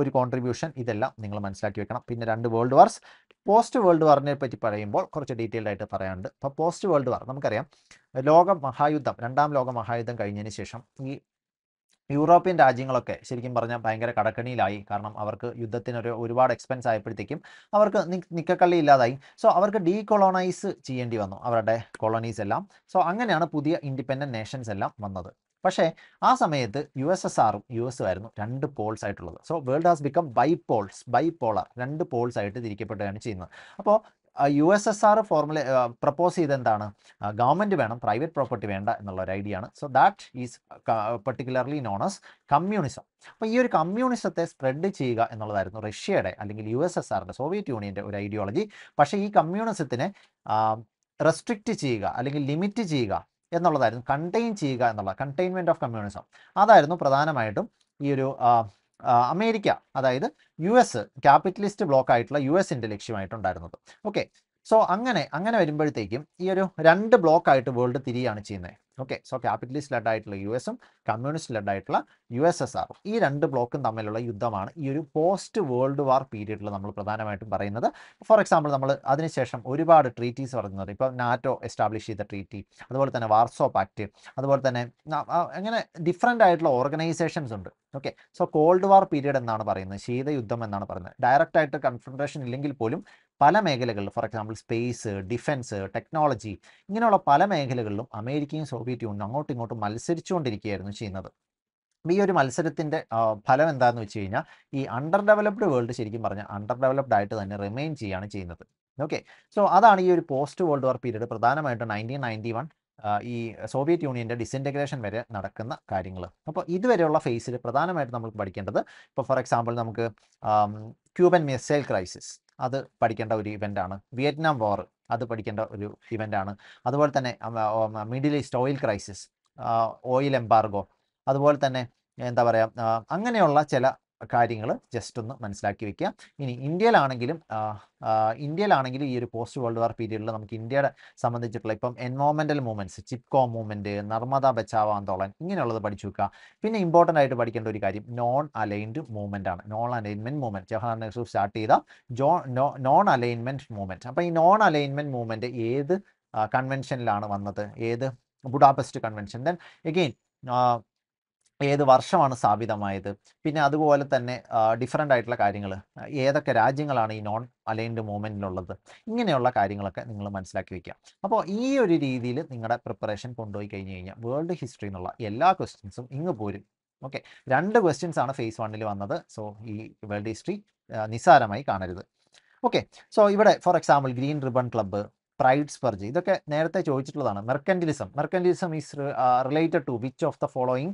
ഒരു കോൺട്രിബ്യൂഷൻ ഇതെല്ലാം നിങ്ങൾ മനസ്സിലാക്കി വെക്കണം പിന്നെ രണ്ട് വേൾഡ് വാർസ് പോസ്റ്റ് വേൾഡ് വാറിനെ പറ്റി പറയുമ്പോൾ കുറച്ച് ഡീറ്റെയിൽഡ് ആയിട്ട് പറയാനുണ്ട് അപ്പോൾ പോസ്റ്റ് വേൾഡ് വാർ നമുക്കറിയാം ലോക മഹായുദ്ധം രണ്ടാം ലോക മഹായുദ്ധം കഴിഞ്ഞതിന് ശേഷം ഈ യൂറോപ്യൻ രാജ്യങ്ങളൊക്കെ ശരിക്കും പറഞ്ഞാൽ ഭയങ്കര കടക്കണിയിലായി കാരണം അവർക്ക് യുദ്ധത്തിന് ഒരുപാട് എക്സ്പെൻസ് ആയപ്പോഴത്തേക്കും അവർക്ക് നിക്കക്കള്ളി ഇല്ലാതായി സോ അവർക്ക് കൊളോണൈസ് ചെയ്യേണ്ടി വന്നു അവരുടെ കോളനീസ് എല്ലാം സോ അങ്ങനെയാണ് പുതിയ ഇൻഡിപെൻഡൻറ്റ് നേഷൻസ് എല്ലാം വന്നത് പക്ഷേ ആ സമയത്ത് യു എസ് എസ് ആറും യു എസ് ആയിരുന്നു രണ്ട് പോൾസ് ആയിട്ടുള്ളത് so world has become bi poles bi polar രണ്ട് പോൾസ് ആയിട്ട് തിരിക്കപ്പെടുകയാണ് ചെയ്യുന്നത് അപ്പോൾ U S S R formula propose ചെയ്ത് എന്താണ് ഗവൺമെൻറ് വേണം പ്രൈവറ്റ് പ്രോപ്പർട്ടി വേണ്ട എന്നുള്ള ഒരു ഐഡിയ ആണ് so that is particularly known as communism അപ്പോൾ ഈ ഒരു കമ്മ്യൂണിസത്തെ സ്പ്രെഡ് ചെയ്യുക എന്നുള്ളതായിരുന്നു റഷ്യയുടെ അല്ലെങ്കിൽ യു എസ് എസ് ആറിൻ്റെ സോവിയറ്റ് യൂണിയൻ്റെ ഒരു ഐഡിയോളജി പക്ഷേ ഈ കമ്മ്യൂണിസത്തിനെ റെസ്ട്രിക്റ്റ് ചെയ്യുക അല്ലെങ്കിൽ ലിമിറ്റ് ചെയ്യുക എന്നുള്ളതായിരുന്നു കണ്ടെയ്ൻ ചെയ്യുക എന്നുള്ള കണ്ടെയ്ൻമെൻറ്റ് ഓഫ് കമ്മ്യൂണിസം അതായിരുന്നു പ്രധാനമായിട്ടും ഈ ഒരു അമേരിക്ക അതായത് യു എസ് ക്യാപിറ്റലിസ്റ്റ് ബ്ലോക്ക് ആയിട്ടുള്ള യു എസിൻ്റെ ലക്ഷ്യമായിട്ടുണ്ടായിരുന്നത് ഓക്കെ സോ അങ്ങനെ അങ്ങനെ വരുമ്പോഴത്തേക്കും ഈ ഒരു രണ്ട് ബ്ലോക്കായിട്ട് വേൾഡ് തിരിയാണ് ചെയ്യുന്നത് ഓക്കെ സോ ക്യാപിറ്റലിസ്റ്റ് ലെഡ് ആയിട്ടുള്ള യു എസും കമ്മ്യൂണിസ്റ്റ് ലെഡ് ആയിട്ടുള്ള യു എസ് എസ് ആറും ഈ രണ്ട് ബ്ലോക്കും തമ്മിലുള്ള യുദ്ധമാണ് ഈ ഒരു പോസ്റ്റ് വേൾഡ് വാർ പീരീഡിൽ നമ്മൾ പ്രധാനമായിട്ടും പറയുന്നത് ഫോർ എക്സാമ്പിൾ നമ്മൾ അതിനുശേഷം ഒരുപാട് ട്രീറ്റീസ് പറയുന്നത് ഇപ്പോൾ നാറ്റോ എസ്റ്റാബ്ലിഷ് ചെയ്ത ട്രീറ്റി അതുപോലെ തന്നെ വാർസോ പാക്റ്റ് അതുപോലെ തന്നെ അങ്ങനെ ഡിഫറെൻ്റ് ആയിട്ടുള്ള ഓർഗനൈസേഷൻസ് ഉണ്ട് okay so cold war period എന്നാണ് പറയുന്നത് ശീതയുദ്ധം എന്നാണ് പറയുന്നത് ഡയറക്റ്റ് ആയിട്ട് കൺഫെഡറേഷൻ ഇല്ലെങ്കിൽ പോലും പല മേഖലകളിൽ for example space defence technology ഇങ്ങനെയുള്ള പല മേഖലകളിലും അമേരിക്കയും സോവിയറ്റ് യൂണിയനും അങ്ങോട്ടും ഇങ്ങോട്ടും മത്സരിച്ചുകൊണ്ടിരിക്കുകയായിരുന്നു ചെയ്യുന്നത് ഈ ഒരു മത്സരത്തിൻ്റെ ഫലം എന്താണെന്ന് വെച്ച് കഴിഞ്ഞാൽ ഈ അണ്ടർ ഡെവലപ്ഡ് വേൾഡ് ശരിക്കും പറഞ്ഞാൽ അണ്ടർ ഡെവലപ്ഡ് ആയിട്ട് തന്നെ റിമെയിൻ ചെയ്യുകയാണ് ചെയ്യുന്നത് ഓക്കെ സോ അതാണ് ഈ ഒരു പോസ്റ്റ് വേൾഡ് വാർ പീരീഡ് പ്രധാനമായിട്ടും നയൻറ്റീൻ നയൻറ്റി വൺ ഈ സോവിയറ്റ് യൂണിയൻ്റെ ഡിസിൻറ്റഗ്രേഷൻ വരെ നടക്കുന്ന കാര്യങ്ങൾ അപ്പോൾ ഇതുവരെയുള്ള ഫേസിൽ പ്രധാനമായിട്ട് നമുക്ക് പഠിക്കേണ്ടത് ഇപ്പോൾ ഫോർ എക്സാമ്പിൾ നമുക്ക് ക്യൂബൻ മിസൈൽ ക്രൈസിസ് അത് പഠിക്കേണ്ട ഒരു ഇവൻ്റാണ് വിയറ്റ്നാം വാർ അത് പഠിക്കേണ്ട ഒരു ഇവൻ്റാണ് അതുപോലെ തന്നെ Middle East oil crisis oil embargo അതുപോലെ തന്നെ എന്താ പറയുക അങ്ങനെയുള്ള ചില കാര്യങ്ങൾ ജസ്റ്റ് ഒന്ന് മനസ്സിലാക്കി വെക്കുക ഇനി ഇന്ത്യയിലാണെങ്കിലും ഇന്ത്യയിലാണെങ്കിലും ഈ ഒരു പോസ്റ്റ് വേൾഡ് വാർ പീരീഡിൽ നമുക്ക് ഇന്ത്യയുടെ സംബന്ധിച്ചിട്ടുള്ള ഇപ്പം environmental movements Chipko movement Narmada Bachao Andolan ഇങ്ങനെയുള്ളത് പഠിച്ചു വെക്കുക പിന്നെ ഇമ്പോർട്ടൻ്റ് ആയിട്ട് പഠിക്കേണ്ട ഒരു കാര്യം നോൺ അലൈൻഡ് മൂവ്മെൻ്റ് ആണ് non alignment movement Jawaharlal Nehru start ചെയ്ത ജോ നോൺ അലൈൻമെൻറ്റ് മൂവ്മെൻറ്റ് അപ്പോൾ ഈ നോൺ അലൈൻമെൻറ്റ് മൂവ്മെൻറ്റ് ഏത് കൺവെൻഷനിലാണ് വന്നത് ഏത് ബുഡാപെസ്റ്റ് കൺവെൻഷൻ ദെൻ എഗെയിൻ ഏത് വർഷമാണ് സ്ഥാപിതമായത് പിന്നെ അതുപോലെ തന്നെ ഡിഫറെൻ്റ് ആയിട്ടുള്ള കാര്യങ്ങൾ ഏതൊക്കെ രാജ്യങ്ങളാണ് ഈ നോൺ അലൈൻഡ് മൂവ്മെൻറ്റിലുള്ളത് ഇങ്ങനെയുള്ള കാര്യങ്ങളൊക്കെ നിങ്ങൾ മനസ്സിലാക്കി വയ്ക്കുക അപ്പോൾ ഈ ഒരു രീതിയിൽ നിങ്ങളുടെ പ്രിപ്പറേഷൻ കൊണ്ടുപോയി കഴിഞ്ഞ് കഴിഞ്ഞാൽ വേൾഡ് ഹിസ്റ്ററി എന്നുള്ള എല്ലാ ക്വസ്റ്റ്യൻസും ഇങ്ങ് പോരും ഓക്കെ രണ്ട് ക്വസ്റ്റ്യൻസ് ആണ് ഫേസ് വണ്ണിൽ വന്നത് സോ ഈ വേൾഡ് ഹിസ്റ്ററി നിസ്സാരമായി കാണരുത് ഓക്കെ സോ ഇവിടെ for example green ribbon club Pride's purge ഇതൊക്കെ നേരത്തെ ചോദിച്ചിട്ടുള്ളതാണ് mercantilism mercantilism is related to which of the following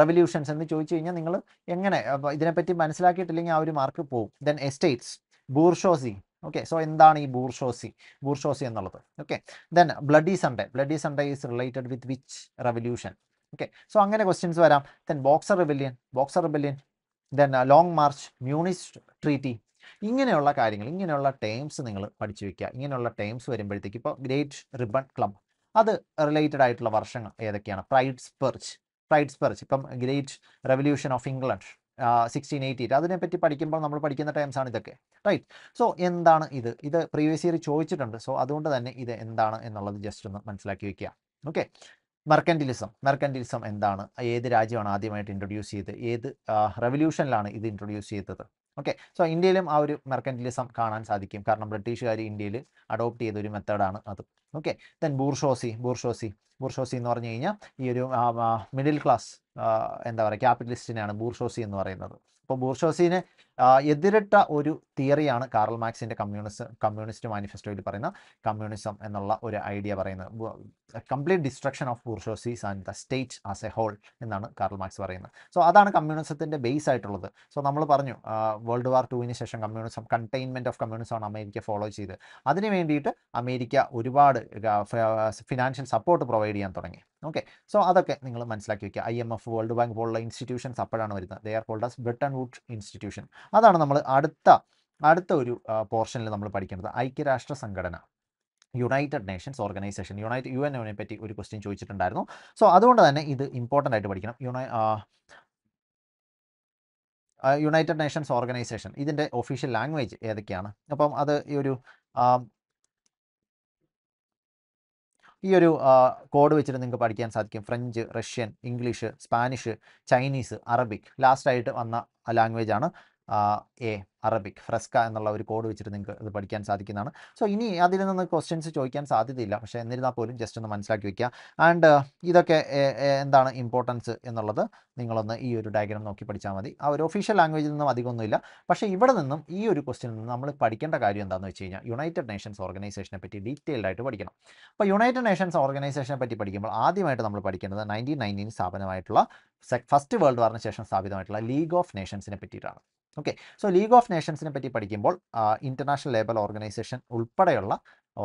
revolutions എന്ന് ചോദിച്ചു കഴിഞ്ഞാൽ നിങ്ങൾ എങ്ങനെ ഇതിനെപ്പറ്റി മനസ്സിലാക്കിയിട്ടില്ലെങ്കിൽ ആ ഒരു മാർക്ക് പോകും then estates bourgeoisie okay so എന്താണ് ഈ ബൂർഷോസി ബൂർഷോസി എന്നുള്ളത് okay then bloody Sunday bloody Sunday is related with which revolution okay so അങ്ങനെ ക്വസ്റ്റ്യൻസ് വരാം then boxer rebellion boxer rebellion then long march മ്യൂണിസ്റ്റ് ട്രീറ്റി ഇങ്ങനെയുള്ള കാര്യങ്ങൾ ഇങ്ങനെയുള്ള ടേംസ് നിങ്ങൾ പഠിച്ചു വെക്കുക ഇങ്ങനെയുള്ള ടേംസ് വരുമ്പോഴത്തേക്ക് ഇപ്പോൾ ഗ്രേറ്റ് റിബൺ ക്ലബ് അത് റിലേറ്റഡ് ആയിട്ടുള്ള വർഷങ്ങൾ ഏതൊക്കെയാണ് പ്രൈഡ് സ്പെർച്ച് റൈറ്റ്സ് പെർച്ച് ഇപ്പം great revolution of England sixteen eighty eight അതിനെപ്പറ്റി പഠിക്കുമ്പോൾ നമ്മൾ പഠിക്കുന്ന ടൈംസാണ് ഇതൊക്കെ റൈറ്റ് സോ എന്താണ് ഇത് ഇത് പ്രീവിയസ് ഇയർ ചോദിച്ചിട്ടുണ്ട് സോ അതുകൊണ്ട് തന്നെ ഇത് എന്താണ് എന്നുള്ളത് ജസ്റ്റ് ഒന്ന് മനസ്സിലാക്കി വെക്കുക ഓക്കെ മെർക്കൻറ്റിലിസം മെർക്കൻറ്റിലിസം എന്താണ് ഏത് രാജ്യമാണ് ആദ്യമായിട്ട് ഇൻട്രൊഡ്യൂസ് ചെയ്ത് ഏത് റെവല്യൂഷനിലാണ് ഇത് ഇൻട്രൊഡ്യൂസ് ചെയ്തത് ഓക്കെ സോ ഇന്ത്യയിലും ആ ഒരു മെർക്കൻറ്റിലിസം കാണാൻ സാധിക്കും കാരണം ബ്രിട്ടീഷുകാർ ഇന്ത്യയിൽ അഡോപ്റ്റ് ചെയ്ത ഒരു മെത്തേഡാണ് അത് ഓക്കെ ദെൻ ബൂർഷോസി ബൂർഷോസി ബൂർഷോസി എന്ന് പറഞ്ഞു കഴിഞ്ഞാൽ ഈ ഒരു മിഡിൽ ക്ലാസ് എന്താ പറയുക ക്യാപിറ്റലിസ്റ്റിനെയാണ് ബൂർഷോസി എന്ന് പറയുന്നത് ഇപ്പോൾ ബൂർഷോസിനെ എതിരിട്ട ഒരു തിയറിയാണ് കാർൽ മാക്സിൻ്റെ കമ്മ്യൂണിസ്റ്റ് കമ്മ്യൂണിസ്റ്റ് മാനിഫെസ്റ്റോയിൽ പറയുന്ന കമ്മ്യൂണിസം എന്നുള്ള ഒരു ഐഡിയ പറയുന്നത് complete destruction of bourgeoisies and the state as a whole എന്നാണ് കാർൾ മാർക്സ് പറയുന്നത് സോ അതാണ് കമ്മ്യൂണിസത്തിൻ്റെ ബേസ് ആയിട്ടുള്ളത് സോ നമ്മൾ പറഞ്ഞു വേൾഡ് വാർ ടുവിന് ശേഷം കമ്മ്യൂണിസം കണ്ടെയ്ൻമെൻറ്റ് ഓഫ് കമ്മ്യൂണിസം ആണ് അമേരിക്ക ഫോളോ ചെയ്ത് അതിനു വേണ്ടിയിട്ട് അമേരിക്ക ഒരുപാട് ഫിനാൻഷ്യൽ സപ്പോർട്ട് പ്രൊവൈഡ് ചെയ്യാൻ തുടങ്ങി ഓക്കെ സോ അതൊക്കെ നിങ്ങൾ മനസ്സിലാക്കി വെക്കുക I M F world bank പോലുള്ള ഇൻസ്റ്റിറ്റ്യൂഷൻസ് അപ്പോഴാണ് വരുന്നത് they are called as Britton wood institution അതാണ് നമ്മൾ അടുത്ത അടുത്ത ഒരു പോർഷനിൽ നമ്മൾ പഠിക്കുന്നത് ഐക്യരാഷ്ട്ര സംഘടന United Nations organisation unite U N ഒനെ പറ്റി ഒരു ക്വസ്റ്റ്യൻ ചോദിച്ചിട്ടുണ്ടായിരുന്നു സോ അതുകൊണ്ട് തന്നെ ഇത് ഇമ്പോർട്ടൻ്റ് ആയിട്ട് പഠിക്കണം യുണൈ യുണൈറ്റഡ് നേഷൻസ് ഓർഗനൈസേഷൻ ഇതിൻ്റെ ഒഫീഷ്യൽ ലാംഗ്വേജ് ഏതൊക്കെയാണ് അപ്പം അത് ഈ ഒരു ഈ ഒരു കോഡ് വെച്ചിട്ട് നിങ്ങൾക്ക് പഠിക്കാൻ സാധിക്കും French Russian English Spanish Chinese Arabic ലാസ്റ്റായിട്ട് വന്ന ലാംഗ്വേജാണ് എ അറബിക് ഫ്രെസ്ക എന്നുള്ള ഒരു കോഡ് വെച്ചിട്ട് നിങ്ങൾക്ക് ഇത് പഠിക്കാൻ സാധിക്കുന്നതാണ് സോ ഇനി അതിൽ നിന്ന് ക്വസ്റ്റ്യൻസ് ചോദിക്കാൻ സാധ്യതയില്ല പക്ഷേ എന്നിരുന്നാൽ പോലും ജസ്റ്റ് ഒന്ന് മനസ്സിലാക്കി വയ്ക്കുക ആൻഡ് ഇതൊക്കെ എന്താണ് ഇമ്പോർട്ടൻസ് എന്നുള്ളത് നിങ്ങളൊന്ന് ഈ ഒരു ഡയഗ്രാം നോക്കി പഠിച്ചാൽ മതി ആ ഒരു ഒഫീഷ്യൽ ലാംഗ്വേജിൽ നിന്നും അധികമൊന്നുമില്ല പക്ഷേ ഇവിടെ നിന്നും ഈ ഒരു ക്വസ്റ്റ്യൻ നിന്ന് നമ്മൾ പഠിക്കേണ്ട കാര്യം എന്താണെന്ന് വെച്ച് കഴിഞ്ഞാൽ യുണൈറ്റഡ് നേഷൻസ് ഓർഗനൈസേഷനെ പറ്റി ഡീറ്റെയിൽഡ് ആയിട്ട് പഠിക്കണം അപ്പോൾ യുണൈറ്റഡ് നേഷൻസ് ഓർഗനൈസേഷനെ പറ്റി പഠിക്കുമ്പോൾ ആദ്യമായിട്ട് നമ്മൾ പഠിക്കേണ്ടത് നയൻറ്റീൻ നയൻറ്റീൻ സ്ഥാപനമായിട്ടുള്ള ഫസ്റ്റ് വേൾഡ് വാറിന് ശേഷം സ്ഥാപിതമായിട്ടുള്ള ലീഗ് ഓഫ് നേഷൻസിനെ പറ്റിയിട്ടാണ് ഓക്കെ സോ ലീഗ് ഓഫ് നേഷൻസിനെ പറ്റി പഠിക്കുമ്പോൾ ഇന്റർനാഷണൽ ലേബർ ഓർഗനൈസേഷൻ ഉൾപ്പെടെയുള്ള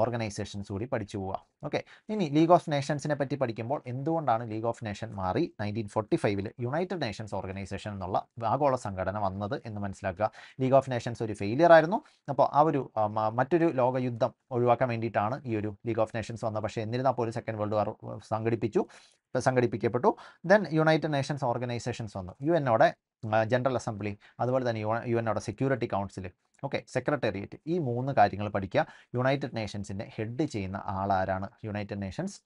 ഓർഗനൈസേഷൻസ് കൂടി പഠിച്ചു പോവാം ഓക്കെ ഇനി ലീഗ് ഓഫ് നേഷൻസിനെ പറ്റി പഠിക്കുമ്പോൾ എന്തുകൊണ്ടാണ് ലീഗ് ഓഫ് നേഷൻ മാറി നയൻറ്റീൻ ഫോർട്ടി ഫൈവിൽ യുണൈറ്റഡ് നേഷൻസ് ഓർഗനൈസേഷൻ എന്നുള്ള ആഗോള സംഘടന വന്നത് എന്ന് മനസ്സിലാക്കുക ലീഗ് ഓഫ് നേഷൻസ് ഒരു ഫെയിലിയർ ആയിരുന്നു അപ്പോൾ ആ ഒരു മറ്റൊരു ലോകയുദ്ധം ഒഴിവാക്കാൻ വേണ്ടിയിട്ടാണ് ഈ ഒരു ലീഗ് ഓഫ് നേഷൻസ് വന്നത് പക്ഷേ എന്നിരുന്നാൽ പോലും സെക്കൻഡ് വേൾഡ് വാർ സംഘടിപ്പിച്ചു സംഘടിപ്പിക്കപ്പെട്ടു ദെൻ യുണൈറ്റഡ് നേഷൻസ് ഓർഗനൈസേഷൻസ് വന്നു യു എന്നോടെ ജനറൽ അസംബ്ലി അതുപോലെ തന്നെ യു യു എന്നോടെ സെക്യൂരിറ്റി കൗൺസിൽ ഓക്കെ സെക്രട്ടേറിയറ്റ് ഈ മൂന്ന് കാര്യങ്ങൾ പഠിക്കുക യുണൈറ്റഡ് നേഷൻസിൻ്റെ ഹെഡ് ചെയ്യുന്ന ആൾ ആരാണ് യുണൈറ്റഡ് നേഷൻസ്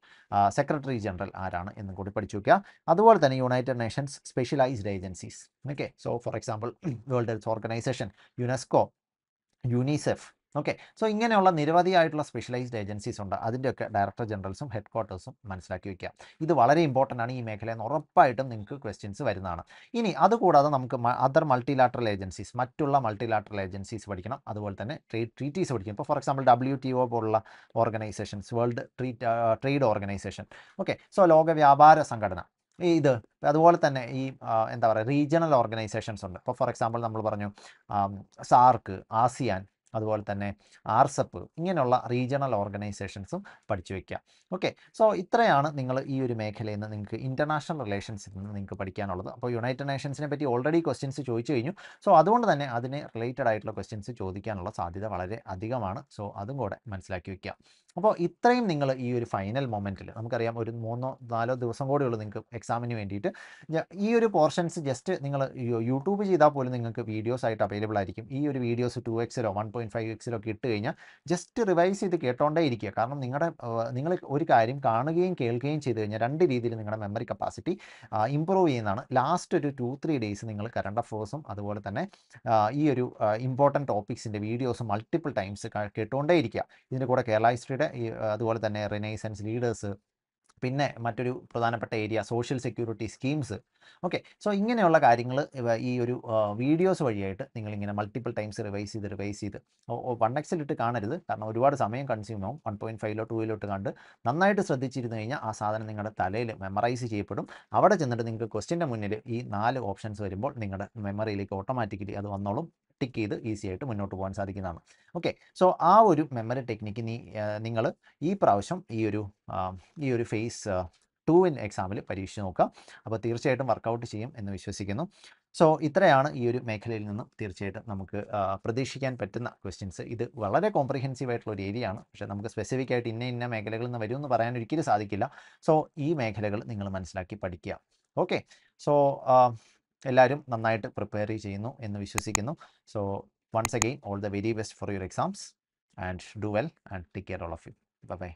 സെക്രട്ടറി ജനറൽ ആരാണ് എന്നും കൂടി പഠിച്ചു വയ്ക്കുക അതുപോലെ തന്നെ United Nations specialised agencies okay so for example world health organisation UNESCO UNICEF okay so ഇങ്ങനെയുള്ള നിരവധിയായിട്ടുള്ള സ്പെഷ്യലൈസ്ഡ് ഏജൻസീസ് ഉണ്ട് അതിൻ്റെയൊക്കെ ഡയറക്ടർ ജനറൽസും ഹെഡ് ക്വാർട്ടേഴ്സും മനസ്സിലാക്കി വയ്ക്കുക ഇത് വളരെ ഇമ്പോർട്ടൻ്റ് ആണ് ഈ മേഖലയിൽ നിന്ന് ഉറപ്പായിട്ടും നിങ്ങൾക്ക് ക്വസ്റ്റ്യൻസ് വരുന്നതാണ് ഇനി അതുകൂടാതെ നമുക്ക് അതർ മൾട്ടിലാറ്ററൽ ഏജൻസീസ് മറ്റുള്ള മൾട്ടിലാറ്ററൽ ഏജൻസീസ് പഠിക്കണം അതുപോലെ തന്നെ ട്രേഡ് ട്രീറ്റീസ് പഠിക്കണം ഇപ്പോൾ for example W T O പോലുള്ള organisations world trade organisation okay so ലോക വ്യാപാര സംഘടന ഇത് അതുപോലെ തന്നെ ഈ എന്താ പറയുക റീജിയണൽ ഓർഗനൈസേഷൻസ് ഉണ്ട് ഇപ്പോൾ ഫോർ എക്സാമ്പിൾ നമ്മൾ പറഞ്ഞു സാർക്ക് ആസിയാൻ അതുപോലെ തന്നെ ആർസപ്പ് ഇങ്ങനെയുള്ള റീജിയണൽ ഓർഗനൈസേഷൻസും പഠിച്ചു വയ്ക്കുക ഓക്കെ സോ ഇത്രയാണ് നിങ്ങൾ ഈ ഒരു മേഖലയിൽ നിന്ന് നിങ്ങൾക്ക് ഇൻ്റർനാഷണൽ റിലേഷൻസിൽ നിന്ന് നിങ്ങൾക്ക് പഠിക്കാനുള്ളത് അപ്പോൾ യുണൈറ്റഡ് നേഷൻസിനെ പറ്റി ഓൾറെഡി ക്വസ്റ്റ്യൻസ് ചോദിച്ചു കഴിഞ്ഞു സോ അതുകൊണ്ട് തന്നെ അതിന് റിലേറ്റഡ് ആയിട്ടുള്ള ക്വസ്റ്റ്യൻസ് ചോദിക്കാനുള്ള സാധ്യത വളരെ അധികമാണ് സോ അതും കൂടെ മനസ്സിലാക്കി വയ്ക്കുക അപ്പോൾ ഇത്രയും നിങ്ങൾ ഈ ഒരു ഫൈനൽ മൊമെൻറ്റിൽ നമുക്കറിയാം ഒരു മൂന്നോ നാലോ ദിവസം കൂടെയുള്ളൂ നിങ്ങൾക്ക് എക്സാമിന് വേണ്ടിയിട്ട് ഈ ഒരു പോർഷൻസ് ജസ്റ്റ് നിങ്ങൾ യൂട്യൂബ് ചെയ്താൽ പോലും നിങ്ങൾക്ക് വീഡിയോസ് ആയിട്ട് അവൈലബിൾ ആയിരിക്കും ഈ ഒരു വീഡിയോസ് ടു എക്സിലോ വൺ പോയിൻറ്റ് ഫൈവ് എക്സിലോ ഒക്കെ ഇട്ട് കഴിഞ്ഞാൽ ജസ്റ്റ് റിവൈസ് ചെയ്ത് കേട്ടോണ്ടേ ഇരിക്കുക കാരണം നിങ്ങളുടെ നിങ്ങൾ ഒരു കാര്യം കാണുകയും കേൾക്കുകയും ചെയ്ത് കഴിഞ്ഞാൽ രണ്ട് രീതിയിൽ നിങ്ങളുടെ മെമ്മറി കപ്പാസിറ്റി ഇമ്പ്രൂവ് ചെയ്യുന്നതാണ് ലാസ്റ്റ് ഒരു ടു ത്രീ ഡേയ്സ് നിങ്ങൾ കറണ്ട് അഫേഴ്സും അതുപോലെ തന്നെ ഈ ഒരു ഇമ്പോർട്ടൻറ്റ് ടോപ്പിക്സിൻ്റെ വീഡിയോസ് മൾട്ടിപ്പിൾ ടൈംസ് കേട്ടോണ്ടേ ഇരിക്കുക ഇതിൻ്റെ കൂടെ കേരള ഇന്ത്യയുടെ ഈ അതുപോലെ തന്നെ റിനൈസൻസ് ലീഡേഴ്സ് പിന്നെ മറ്റൊരു പ്രധാനപ്പെട്ട area social security schemes okay so ഇങ്ങനെയുള്ള കാര്യങ്ങൾ ഈ ഒരു വീഡിയോസ് വഴിയായിട്ട് നിങ്ങളിങ്ങനെ മൾട്ടിപ്പിൾ ടൈംസ് റിവൈസ് ചെയ്ത് റിവൈസ് ചെയ്ത് വൺ എക്സിലിട്ട് കാണരുത് കാരണം ഒരുപാട് സമയം കൺസ്യൂം ആവും വൺ പോയിൻറ്റ് ഫൈവിലോ ടൂയിലോട്ട് കണ്ട് നന്നായിട്ട് ശ്രദ്ധിച്ചിരുന്നു കഴിഞ്ഞാൽ ആ സാധനം നിങ്ങളുടെ തലയിൽ മെമ്മറൈസ് ചെയ്യപ്പെടും അവിടെ ചെന്നിട്ട് നിങ്ങൾക്ക് ക്വസ്റ്റിൻ്റെ മുന്നിൽ ഈ നാല് ഓപ്ഷൻസ് വരുമ്പോൾ നിങ്ങളുടെ മെമ്മറിയിലേക്ക് ഓട്ടോമാറ്റിക്കലി അത് വന്നോളും ടിക്ക് ചെയ്ത് ഈസി ആയിട്ട് മുന്നോട്ട് പോകാൻ സാധിക്കുന്നതാണ് ഓക്കെ സോ ആ ഒരു മെമ്മറി ടെക്നിക്ക് നീ നിങ്ങൾ ഈ പ്രാവശ്യം ഈ ഒരു ഈ ഒരു ഫേസ് ഇൻ എക്സാമിൽ പരീക്ഷിച്ച് നോക്കുക അപ്പോൾ തീർച്ചയായിട്ടും വർക്കൗട്ട് ചെയ്യും എന്ന് വിശ്വസിക്കുന്നു സോ ഇത്രയാണ് ഈ ഒരു മേഖലയിൽ നിന്നും തീർച്ചയായിട്ടും നമുക്ക് പ്രതീക്ഷിക്കാൻ പറ്റുന്ന ക്വസ്റ്റ്യൻസ് ഇത് വളരെ കോംപ്രിഹെൻസീവ് ആയിട്ടുള്ള ഒരു ഏരിയ ആണ് പക്ഷേ നമുക്ക് സ്പെസിഫിക് ആയിട്ട് ഇന്ന ഇന്ന മേഖലകളിൽ നിന്ന് വരുമെന്ന് പറയാൻ ഒരിക്കലും സാധിക്കില്ല സോ ഈ മേഖലകൾ നിങ്ങൾ മനസ്സിലാക്കി പഠിക്കുക ഓക്കെ സോ എല്ലാവരും നന്നായിട്ട് പ്രിപ്പയർ ചെയ്യുന്നു എന്ന് വിശ്വസിക്കുന്നു so once again all the very best for your exams and do well and take care all of you by